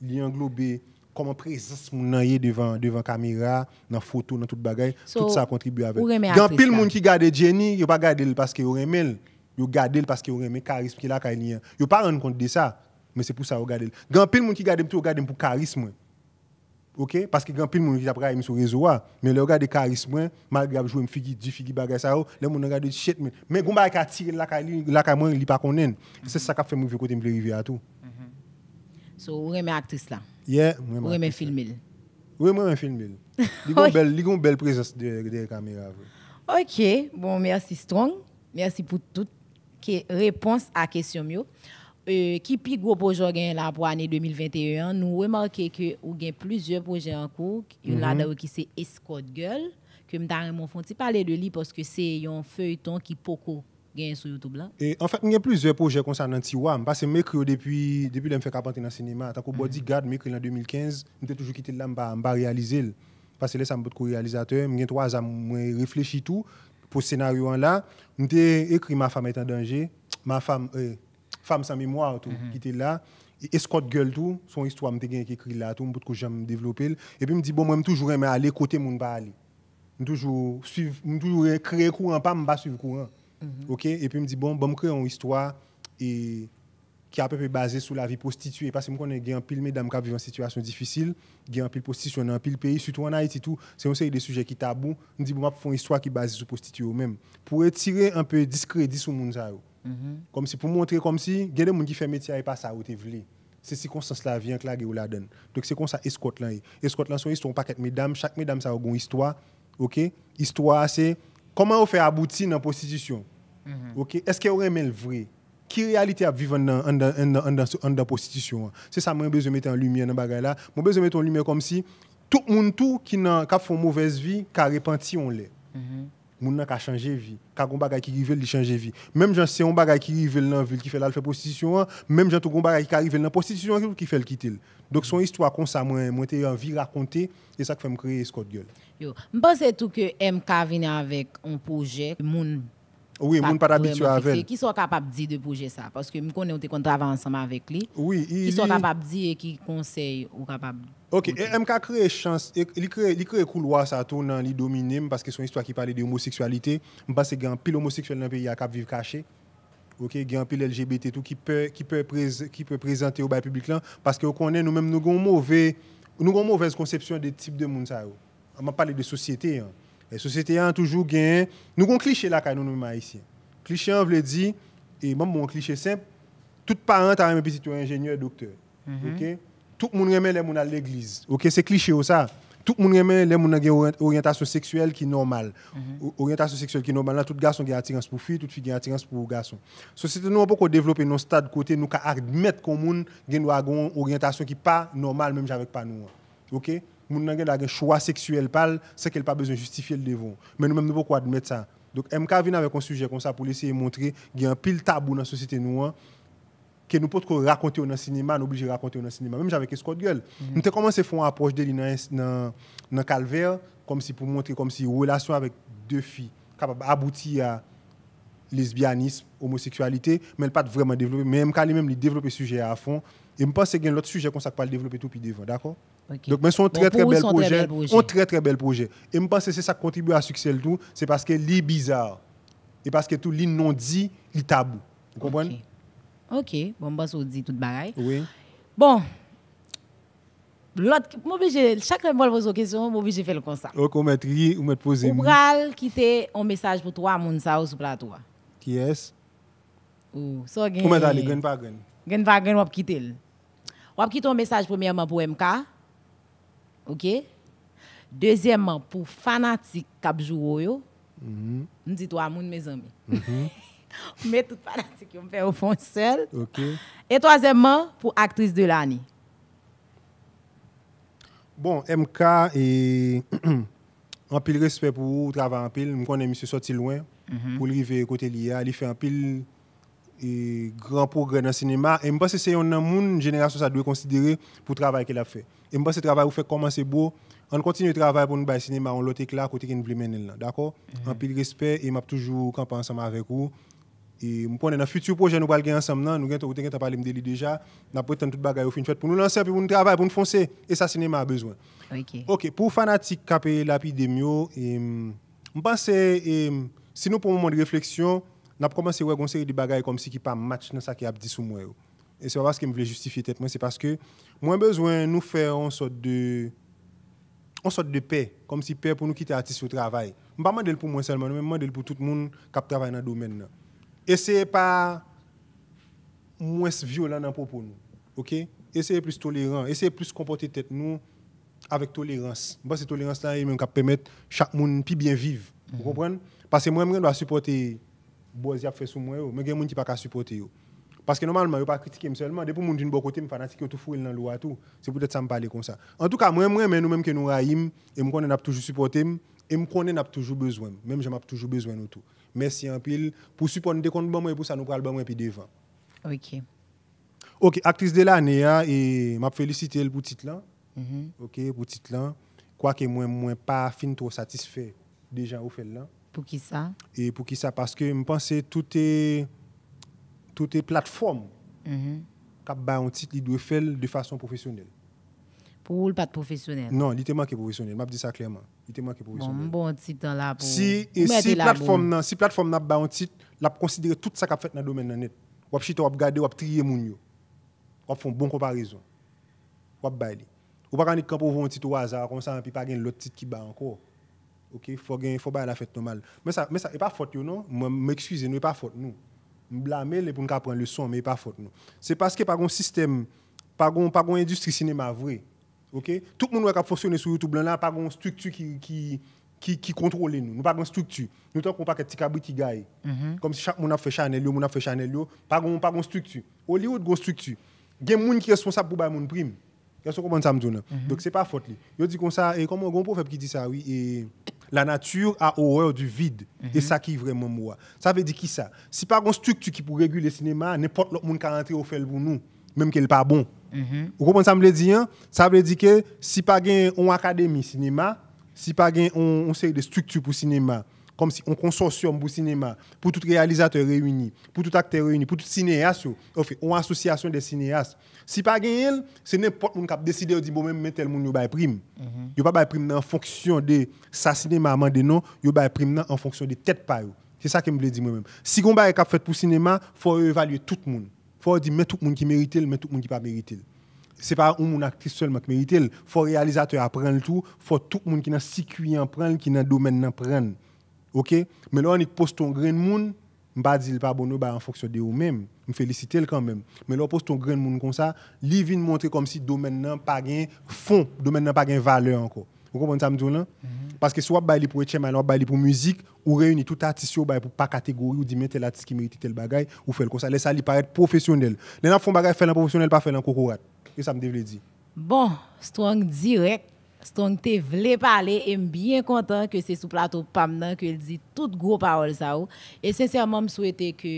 il englobe comment présence mon devant devant caméra dans photo dans toute bagaille so, tout ça contribue avec Grand pile monde qui garde Jenny il pas garder parce qu'il aime il garde parce qu'il aime charisme qu'il a qu'il a pas rendre compte de ça mais c'est pour ça il garde il y pile monde qui garde tout garde pour charisme OK parce que grand pile monde qui après sur réseau mais le gars de charisme hein, malgré jouer une figure du bagay bagarre ça oh, le regard regarde shit mais mais gon ba ka tire la la ka moi li pa konnen c'est ça qui fait mon vieux côté me à tout mm-hmm. so ou reme actrice là yeah ou remet filmer oui moi un film il gon belle li gon belle présence de de caméra OK bon merci strong merci pour toute réponse à question euh, qui plus gros projet là pour l'année 2021 nous remarquons que ou a plusieurs projets en cours Il mm a un qui c'est escort girl que m'ta mon Tu parler de lui parce que c'est un feuilleton qui est beaucoup sur YouTube là et en fait il y a plusieurs projets concernant Tiwa parce que m'écrit depuis depuis l'en fait capanter dans cinéma tant que bodyguard mhm. m'écrit en 2015 m'étais toujours quitté là m'pas réaliser parce que là ça me réalisateur m'ai trois ans réfléchi tout pour scénario là m'étais écrit ma femme est en danger ma femme euh, Femme sans mémoire, tout, mhm. qui était là. Et Scott gueule tout, son histoire, je qui écrit là, tout, que j'aime développer. Et puis, me dit, bon, moi, je toujours aimer aller côté mon pas aller. Je toujours suivre, toujours créer courant, pas me pas suivre courant. Mhm. OK Et puis, me dit, bon, bon, créer une histoire et qui est à peu près basée sur la vie prostituée. Parce que moi, connais un pile mesdames qui vivent en situation difficile, il pile prostitution dans un pile pays, surtout en Haïti, tout. C'est un série de sujets qui tabou. me dit, bon, je faire une histoire qui est basée sur prostituée même. Pour retirer un peu discrédit sur le monde, Mhm. Comme si pour montrer comme si, il y a des gens qui font métier et pas ça où t'es voulais. C'est ce circonstances-là viennent claquer ou la donne. Donc c'est comme ça, escorte là. Escorte là, son histoire, paquet mesdames. Chaque mesdame, ça a une histoire. OK? Histoire, c'est comment on fait aboutir dans la prostitution. Mhm. OK? Est-ce qu'il y aurait le vrai? Quelle réalité à vivre dans la prostitution? Hein? C'est ça, moi, besoin de mettre en lumière dans la là. Moi, besoin mettre en lumière comme si tout le monde qui a fait une mauvaise vie, qui a repenti, on l'est. Mhm. Mouna qui a changé vie ka gon bagay qui rive li changer vie même j'en sais un bagaille qui rive dans ville qui fait là fait prostitution même j'en tout gon bagay qui arrive dans prostitution qui fait le quitter donc son histoire comme ça moi moi t'ai envie raconter et ça qui fait me créer Scott Gueule yo pense tout que MK vient avec un projet mon. Oui, moun pas habitué avec. Qui sont capables de dire de bouger ça parce que je connais on te travaille ensemble avec lui. qui sont capables de dire et qui conseille ou capable OK, et MK crée chance, il crée il couloir ça tourne il domine parce que c'est une histoire qui parle d'homosexualité. homosexualité, je pense que c'est un pile homosexuel dans le pays qui vivre caché. OK, il y a un pile LGBT tout qui peut qui peut présenter au public là parce que connaît nous-mêmes nous avons une mauvaise conception des types de monde ça. On m'a parlé de société. Hein. Les sociétés ont toujours gagné. Nous avons un cliché là, nous, sommes haïtiens. Cliché, on veut dire, et même mon cliché simple, tout parent a un petit ingénieur, docteur. Mhm. OK? Tout le monde aime les gens à l'église. OK? C'est cliché, ça tout le monde aime les gens qui orientation sexuelle qui est normale. Mhm. Orientation sexuelle qui est normale, tout garçon qui a attirance pour fille, tout fille qui a attirance pour garçon. Société nous beaucoup développer nos stades côté nous admettre qu'on monde une orientation qui pas normale même avec pas nous. Hein. OK moun nan la choix sexuel pas c'est qu'elle pas besoin de justifier le devant. Mais nous même nous pouvons admettre ça. Donc MK vient avec un sujet comme ça pour essayer de montrer qu'il y a un pile tabou dans la société noire, hein, que nous pouvons raconter dans le cinéma, nous obligés de raconter dans cinéma. Même avec Scott Gueule. Mhm. Nous avons commencé à faire approche de dans, dans Calvaire, comme si pour montrer comme si relation avec deux filles capable aboutir à lesbianisme, homosexualité, mais elle pas vraiment développer. Mais MK lui-même, il développe le sujet à fond. Et je pense qu'il y a un autre sujet qu'on ne pas développer tout devant, d'accord donc, mais sont très, très, bel projet, un très, très bel projet. Et je pense que c'est ça qui contribue à succès le tout. C'est parce que les bizarre. Et parce que tout les non dit, les tabou. Vous comprenez? OK. Bon, bah, on dit tout bagaille. Oui. Bon. L'autre, obligé, chaque fois que je pose une question, je fait le faire comme ça. Donc, on met on met poser. On va quitter un message pour toi, mon sao sur plateau. Qui est-ce? Ou, so gagne. Comment aller, gagne pas gagne? Gagne pas gagne, on va quitter. On va quitter un message premièrement pour MK. OK Deuxièmement pour fanatique cap yo. Mm mhm. dit toi moun mes amis. Mm -hmm. Mais tout fanatique on fait au fond seul. OK. Et troisièmement pour actrice de l'année. Bon, MK et en pile respect pour vous, travail en pile, je connais monsieur sorti loin mhm. pour arriver côté l'IA, il fait en pile et grand progrès dans le cinéma. Et je pense que c'est un génération, ça doit considérer pour le travail qu'il a fait. Et je pense que travail vous fait commencer beau. On continue le travail pour nous faire cinéma, on l'autre là, côté qui nous voulons mener. D'accord En mhm. de respect, et m'a toujours campé ensemble avec vous. Et nous que dans le futur projet, nous allons ensemble. Nous avons parlé de déjà. Nous avons tout bagage au fin fait pour nous lancer, pour nous travailler, pour nous foncer. Et ça, le cinéma a besoin. Ok. Ok, pour fanatiques qui ont et l'épidémie, hum, je pense que hum, si nous prenons un moment de réflexion, nous commencé à voir une série de bagages comme si qui pas match dans ça qui a dit sous moi. Et c'est parce que je voulais justifier tête c'est parce que moi besoin nous faire une sorte de sorte de paix, comme si paix pour nous quitter artiste au travail. Je ne pas pour moi seulement, je demande pour tout le monde qui travaille dans le domaine. Essayez pas moins violent dans propos nous. OK Essayez plus tolérant, essayez plus comporter tête nous avec tolérance. Bon, cette tolérance là même qui permet chaque monde plus bien vivre. Vous mhm. comprenez Parce que moi je dois supporter bois y a fait sur moi, mais il y a des gens qui pas supporter parce que normalement, je ne pas critiquer seulement. Depuis que je suis côté, je suis fanatique, tout fouille dans le tout. C'est peut-être ça me parler comme ça. En tout cas, moi, moi, mais nous-mêmes que nous raïmes, et nous connaissons toujours supporté, et nous a toujours besoin. Même j'ai ai toujours besoin de tout. Merci en pile pour supporter des comptes et pour ça, nous prenons le puis devant. OK. OK, actrice de l'année, hein, et m'a félicite pour ce titre là. Mhm. OK, pour titre là. Quoique moi, moi, pas fin trop satisfait des gens au fait là. Pour qui ça? Et pour qui ça? Parce que je pense que tout est toutes les plateformes qui mhm. ont un titre, ils doivent faire de façon professionnelle. Pour le pas professionnel Non, il qui manque professionnel. Je dis ça clairement. Il qui manque professionnel. Bon, bon titre là pour. Si, et si plateforme si plateforme n'a pas un titre, l'a considéré tout ça qu'a fait dans le domaine net. Ou chiter, ou garder, ou trier moun yo. Ou font bonne comparaison. Ou bailler. Ou pas quand pour un titre au hasard comme ça, puis pas gagne l'autre titre qui bat encore. OK, faut gagne, faut bailler la fête normale. Mais ça mais ça est pas faute non. Moi m'excuser, nous est pas faute nous blâmer les pour nous prendre le son, mais pas faute nous. C'est parce que par un système, par une par industrie cinéma vrai. OK Tout le monde qui a sur YouTube là, par une structure qui qui qui, qui contrôle nous. Nous pas une structure. Nous tant qu'on pas petit cabri qui gagne. Mhm. Comme si chaque monde a fait Chanel, monde a fait Chanel, par une pas une structure. Hollywood une structure. Il y a des gens qui sont responsables pour les prime. Qu'est-ce ça me Donc c'est pas faute. Je dit comme ça et comment un peut qui dit ça oui et la nature a horreur du vide. Et mhm. ça qui est vraiment moi. Ça veut dire qui ça Si pas une structure qui pour réguler le cinéma, n'importe le monde qui rentre au fait pour nous, même qu'elle n'est pas bon. Vous -hmm. Vous comprenez ça me dire hein? Ça veut dire que si pas une académie cinéma, si pas une série de structures pour cinéma, comme si on consortium pour cinéma, pour tout réalisateur réuni, pour tout acteur réuni, pour tout cinéaste, fait, une association des cinéastes. Si pas gagné, c'est n'importe qui qui a décidé de dire bon même tel monde yo prime. Mhm. Yo pas prime en fonction de sa cinéma il non, vous ba prime en fonction de tête pa C'est ça que me dire moi-même. Si on va faire pour cinéma, faut évaluer tout le monde. Faut dire mais tout le monde qui mérite, mais tout le monde qui pas mérite c'est pas une actrice seulement qui mérite. Il faut réalisateur apprendre tout, faut tout le monde qui est dans le circuit prendre, qui est dans le domaine prendre. OK Mais là, on pose ton grain de monde, je ne dis pas bon bah, en fonction de vous-même. Je félicite quand même. Mais là, pose ton grain de monde comme ça, il vient montrer comme si le domaine n'a pas de fond, le domaine n'a pas de valeur encore. Vous comprenez ça, là? Mhm. Parce que soit bail pour HM, on bail pour musique, ou réunir tout artiste ou pour pas catégorie, ou dit mais l'artiste qui mérite tel bagaille, ou faire comme ça. Laisse ça, il paraître professionnel. Les gens font bagaille, faire un professionnel, pas faire un cocorat. Et ça me devait dire. Bon, strong direct. Stonk te vle pale, e m byen kontan ke se sou plato pam nan, ke el di tout gwo parol sa ou. E sensèrman m souwete ke,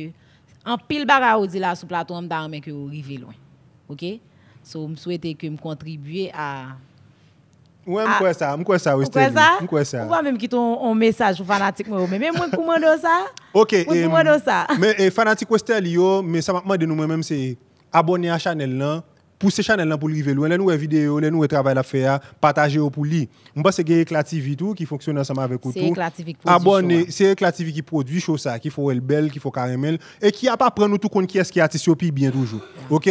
an pil baga ou di la sou plato, am nan men ke ou rive lwen. Ok? Sou m souwete ke m kontribuye a... Mwen m kwe sa, m kwe sa Westel. M kwe sa, m kwe sa. M kwa mè m kiton on mesaj pou fanatik mè ou, mè mè mwen kouman do sa? Ok, e fanatik Westel yo, mè sa m akman denou mè mèm se abonè a chanel nan. Pour ces Chanel là pour arriver loin. Là nous vidéo, là nous travail à faire, partager pour lui. On pense que Éclat TV qui fonctionne ensemble avec tout. C'est Éclat qui produit. Abonné, hein. c'est Éclat TV qui produit chose ça, qui fait elle belle, qui faut caramel et qui a pas prendre tout compte qui est-ce qui artiste puis bien toujours. OK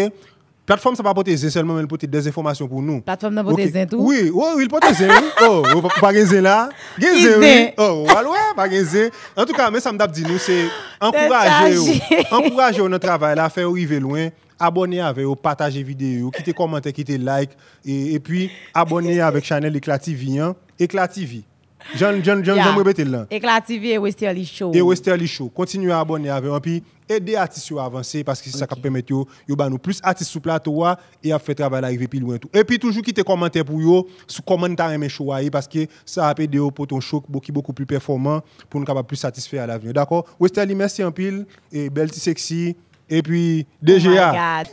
plateforme ça va porter seulement mais elle des informations pour nous plateforme n'a porter des tout oui oui, oh, il porte zin oh, oh pas zin là zin oui oh ouais pas en tout cas mais ça me dit nous c'est encourager encourager notre travail là faire arriver loin abonnez avec vous, partagez vidéo, quittez commentaire, quittez like, et, et puis abonnez avec Chanel Éclat TV. Eclat hein. TV. Jean, Jean, Jean, yeah. répéter là. Éclat TV et Westerly Show. Et Westerly Show. Continuez à abonner avec vous. puis les artistes à avancer parce que c'est ça qui permet de nous plus artistes sur plateau et à faire travail arriver plus loin tout. Et puis toujours quittez commentaire pour vous sous comment fait aimé show parce que ça a aidé pour ton show beaucoup, beaucoup plus performant pour nous être plus satisfaire à l'avenir. D'accord Westerly, merci en pile et belle sexy. Et puis, DGA.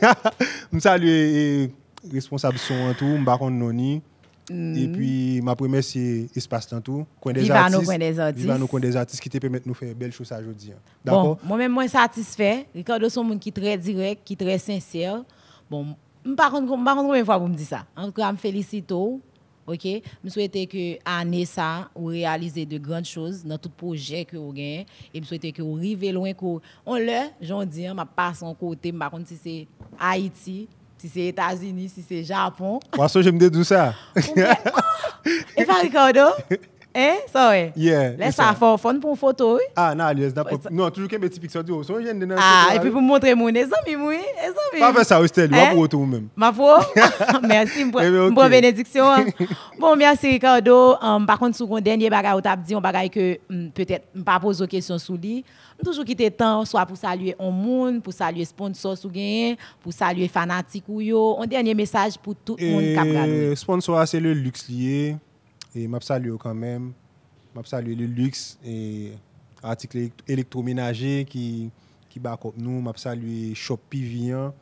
Je salue responsable son en tout, Mbaron Noni. Mm. Et puis, ma première, c'est Espace tout Coin des Artistes. Coin des Artistes. à nous, Coin des Artistes, qui te permettent de nous faire belles choses aujourd'hui. Hein. Bon, moi-même, moi, satisfait. Ricardo, c'est un monde qui est très direct, qui est très sincère. Bon, je ne sais pas comment me dire ça. En tout cas, je me félicite. OK me souhaiter que année ça vous de grandes choses dans tout projet que vous gagnez et me souhaite que vous arrivez loin on le j'en dis hein, m'a passe en côté contre, si c'est Haïti si c'est États-Unis si c'est Japon moi je me dis tout ça Et Ricardo eh Ça, ouais. Yeah. laisse ça pour photo, Ah, non, pas... non, toujours qu'un petit pixel du haut. Ah, et puis pour montrer mon amis, oui. Pas faire ça, Estelle, moi hein? pour toi même. Ma foi. Merci, bonne eh ben, bénédiction. Hein. Bon, merci, Ricardo. Hum, par contre, sur mon dernier bagage, on bagage que hum, peut-être, hum, pas poser aux questions sur lui. Toujours quitter temps, soit pour saluer un monde, pour saluer sponsor sous gain, pour saluer fanatique ou yo. Un dernier message pour tout le monde qui a Sponsor, c'est le luxe lié. Et je salue quand même. Je salue le luxe et articles électroménagers qui, qui back up nous. Je salue Shop Pivian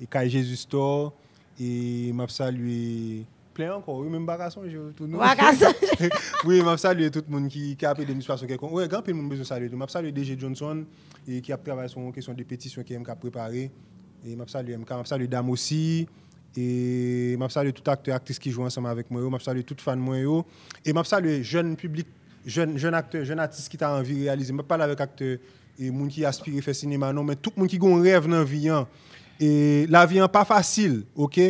et Kai Jesus Store. Et je salue plein encore. Oui, même Bacasson, je tout nous. oui, je salue tout le monde qui, qui a appelé l'administration quelconque. Oui, grand peu de monde besoin de saluer tout. Je salue DG Johnson et qui a travaillé sur question des pétition qui a préparé. Et je salue MK, je salue Dame aussi. Et je salue tout acteur et actrice qui joue ensemble avec moi. Je salue tout fan moi. Et je salue jeune public, jeune, jeune acteur, jeune artiste qui a envie de réaliser. Je parle avec acteur et gens qui aspirent à faire cinéma, non, mais tout le monde qui a un rêve dans la vie. Hein. Et la vie n'est pas facile, ok?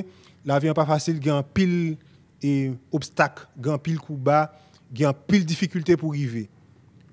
La vie n'est pas facile, il y a un pile et obstacle, il y a un pile coup bas, il y a pile difficulté pour arriver.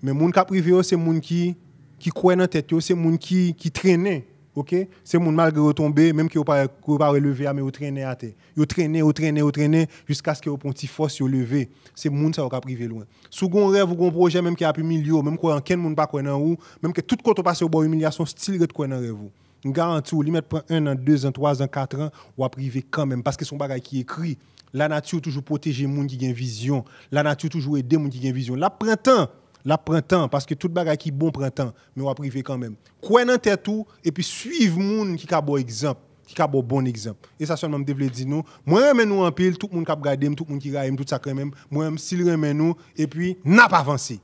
Mais les gens qui arrivent, c'est les gens qui, qui croient dans la tête, c'est les gens qui, qui traînent. OK C'est mon malgré retombé même qui pas pas relevé mais au traîner à terre. Yo traîner, au traîner, au traîner jusqu'à ce que une ponti force yo lever. C'est moun ça qui privé loin. Sous vous rêve ou projet même qui a pu milieu, même quoi en ken moun pas quoi nan même que tout côté passé au bord humiliation style de quoi nan rêve ou. Garanti ou li mettre prend 1 an, deux ans, 3 ans, quatre ans ou a priver quand même parce que son bagage qui écrit. La nature toujours protéger moun qui une vision. La nature toujours aider moun qui une vision. La printemps la printemps, parce que tout bagage qui bon printemps, mais on va privé quand même. Quoi dans tête tout, et puis suivre monde qui a bon exemple, qui a bon bon exemple. Et ça seulement me dire nous, moi même nous en pile, tout le monde qui a gardé tout le monde qui gardé, tout ça quand même, moi même s'il remet nous, et puis n'a pas avancé.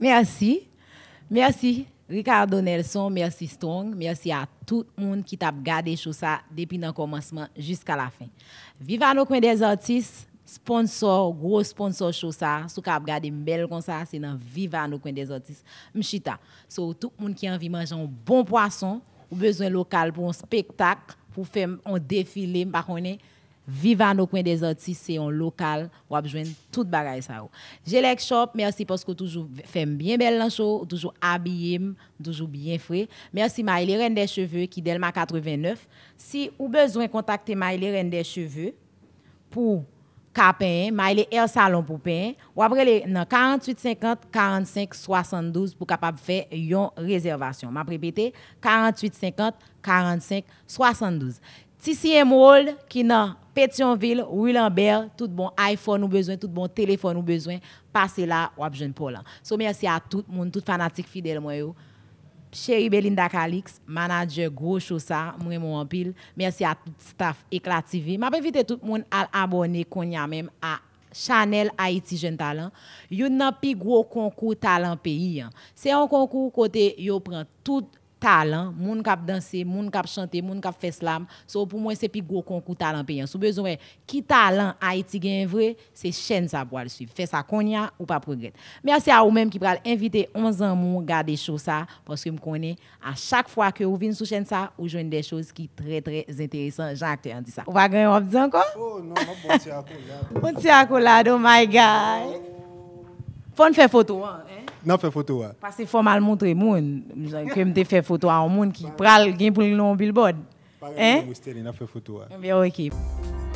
Merci. Merci. Ricardo Nelson, merci Strong, merci à tout le monde qui t'a regardé ça depuis le commencement jusqu'à la fin. Vive à nos coins des artistes, sponsor, gros sponsor show ça, sou ka belle comme ça, c'est dans Viva nos coins des artistes. Mchita. So tout le monde qui a envie manger un bon poisson ou besoin local pour un spectacle, pour faire un défilé, par Viva nos coins des artistes, c'est un local, ou besoin tout bagaille ça. Jelek Shop, merci parce que toujours fait bien belle dans toujours habillé, toujours bien frais. Merci Maile Reine des cheveux qui ma 89. Si ou besoin contacter Maile Reine des cheveux pour Capin, Maile Air Salon pour ou après les 48 50 45 72 pour capable faire une réservation. M'a répété 48 50 45 72. TCM Mall qui dans Pétionville, Lambert, tout bon iPhone ou besoin, tout bon téléphone ou besoin, passez là ou jeune Paul. So merci à tout le monde, tout fanatique fidèle moi Chérie Belinda Calix, manager gros ou ça, moi mon pile. Merci à tout staff Éclat TV. M'a invité tout le monde à s'abonner konya même à Chanel Haïti Jeune Talent. n'avez nan pi gros concours talent pays. Hein. C'est un concours côté yo prend tout talent, moun kap danser, moun kap chanter, moun kap faire slam. So pour moi c'est plus gros concours talent payant. Sous besoin qui talent Haïti gagne vrai, c'est chaîne ça pour le suivre. Fais ça konya ou pas regret. Merci à vous même qui pral inviter 11 ans mon des show ça parce que me connais à chaque fois que vous venez sur chaîne ça, vous jouez des choses qui très très intéressantes. Jacques a dit ça. On va gagner on encore Oh non, mon petit accolade. Mon oh my god. Fon fè fòto wè? Nan fè fòto wè. Pase fòman moun tre moun, moun ke mte fè fòto wè, moun ki pral gen pou loun bilbòd. Parè moun moun stè li nan fè fòto wè. Mè wè ki.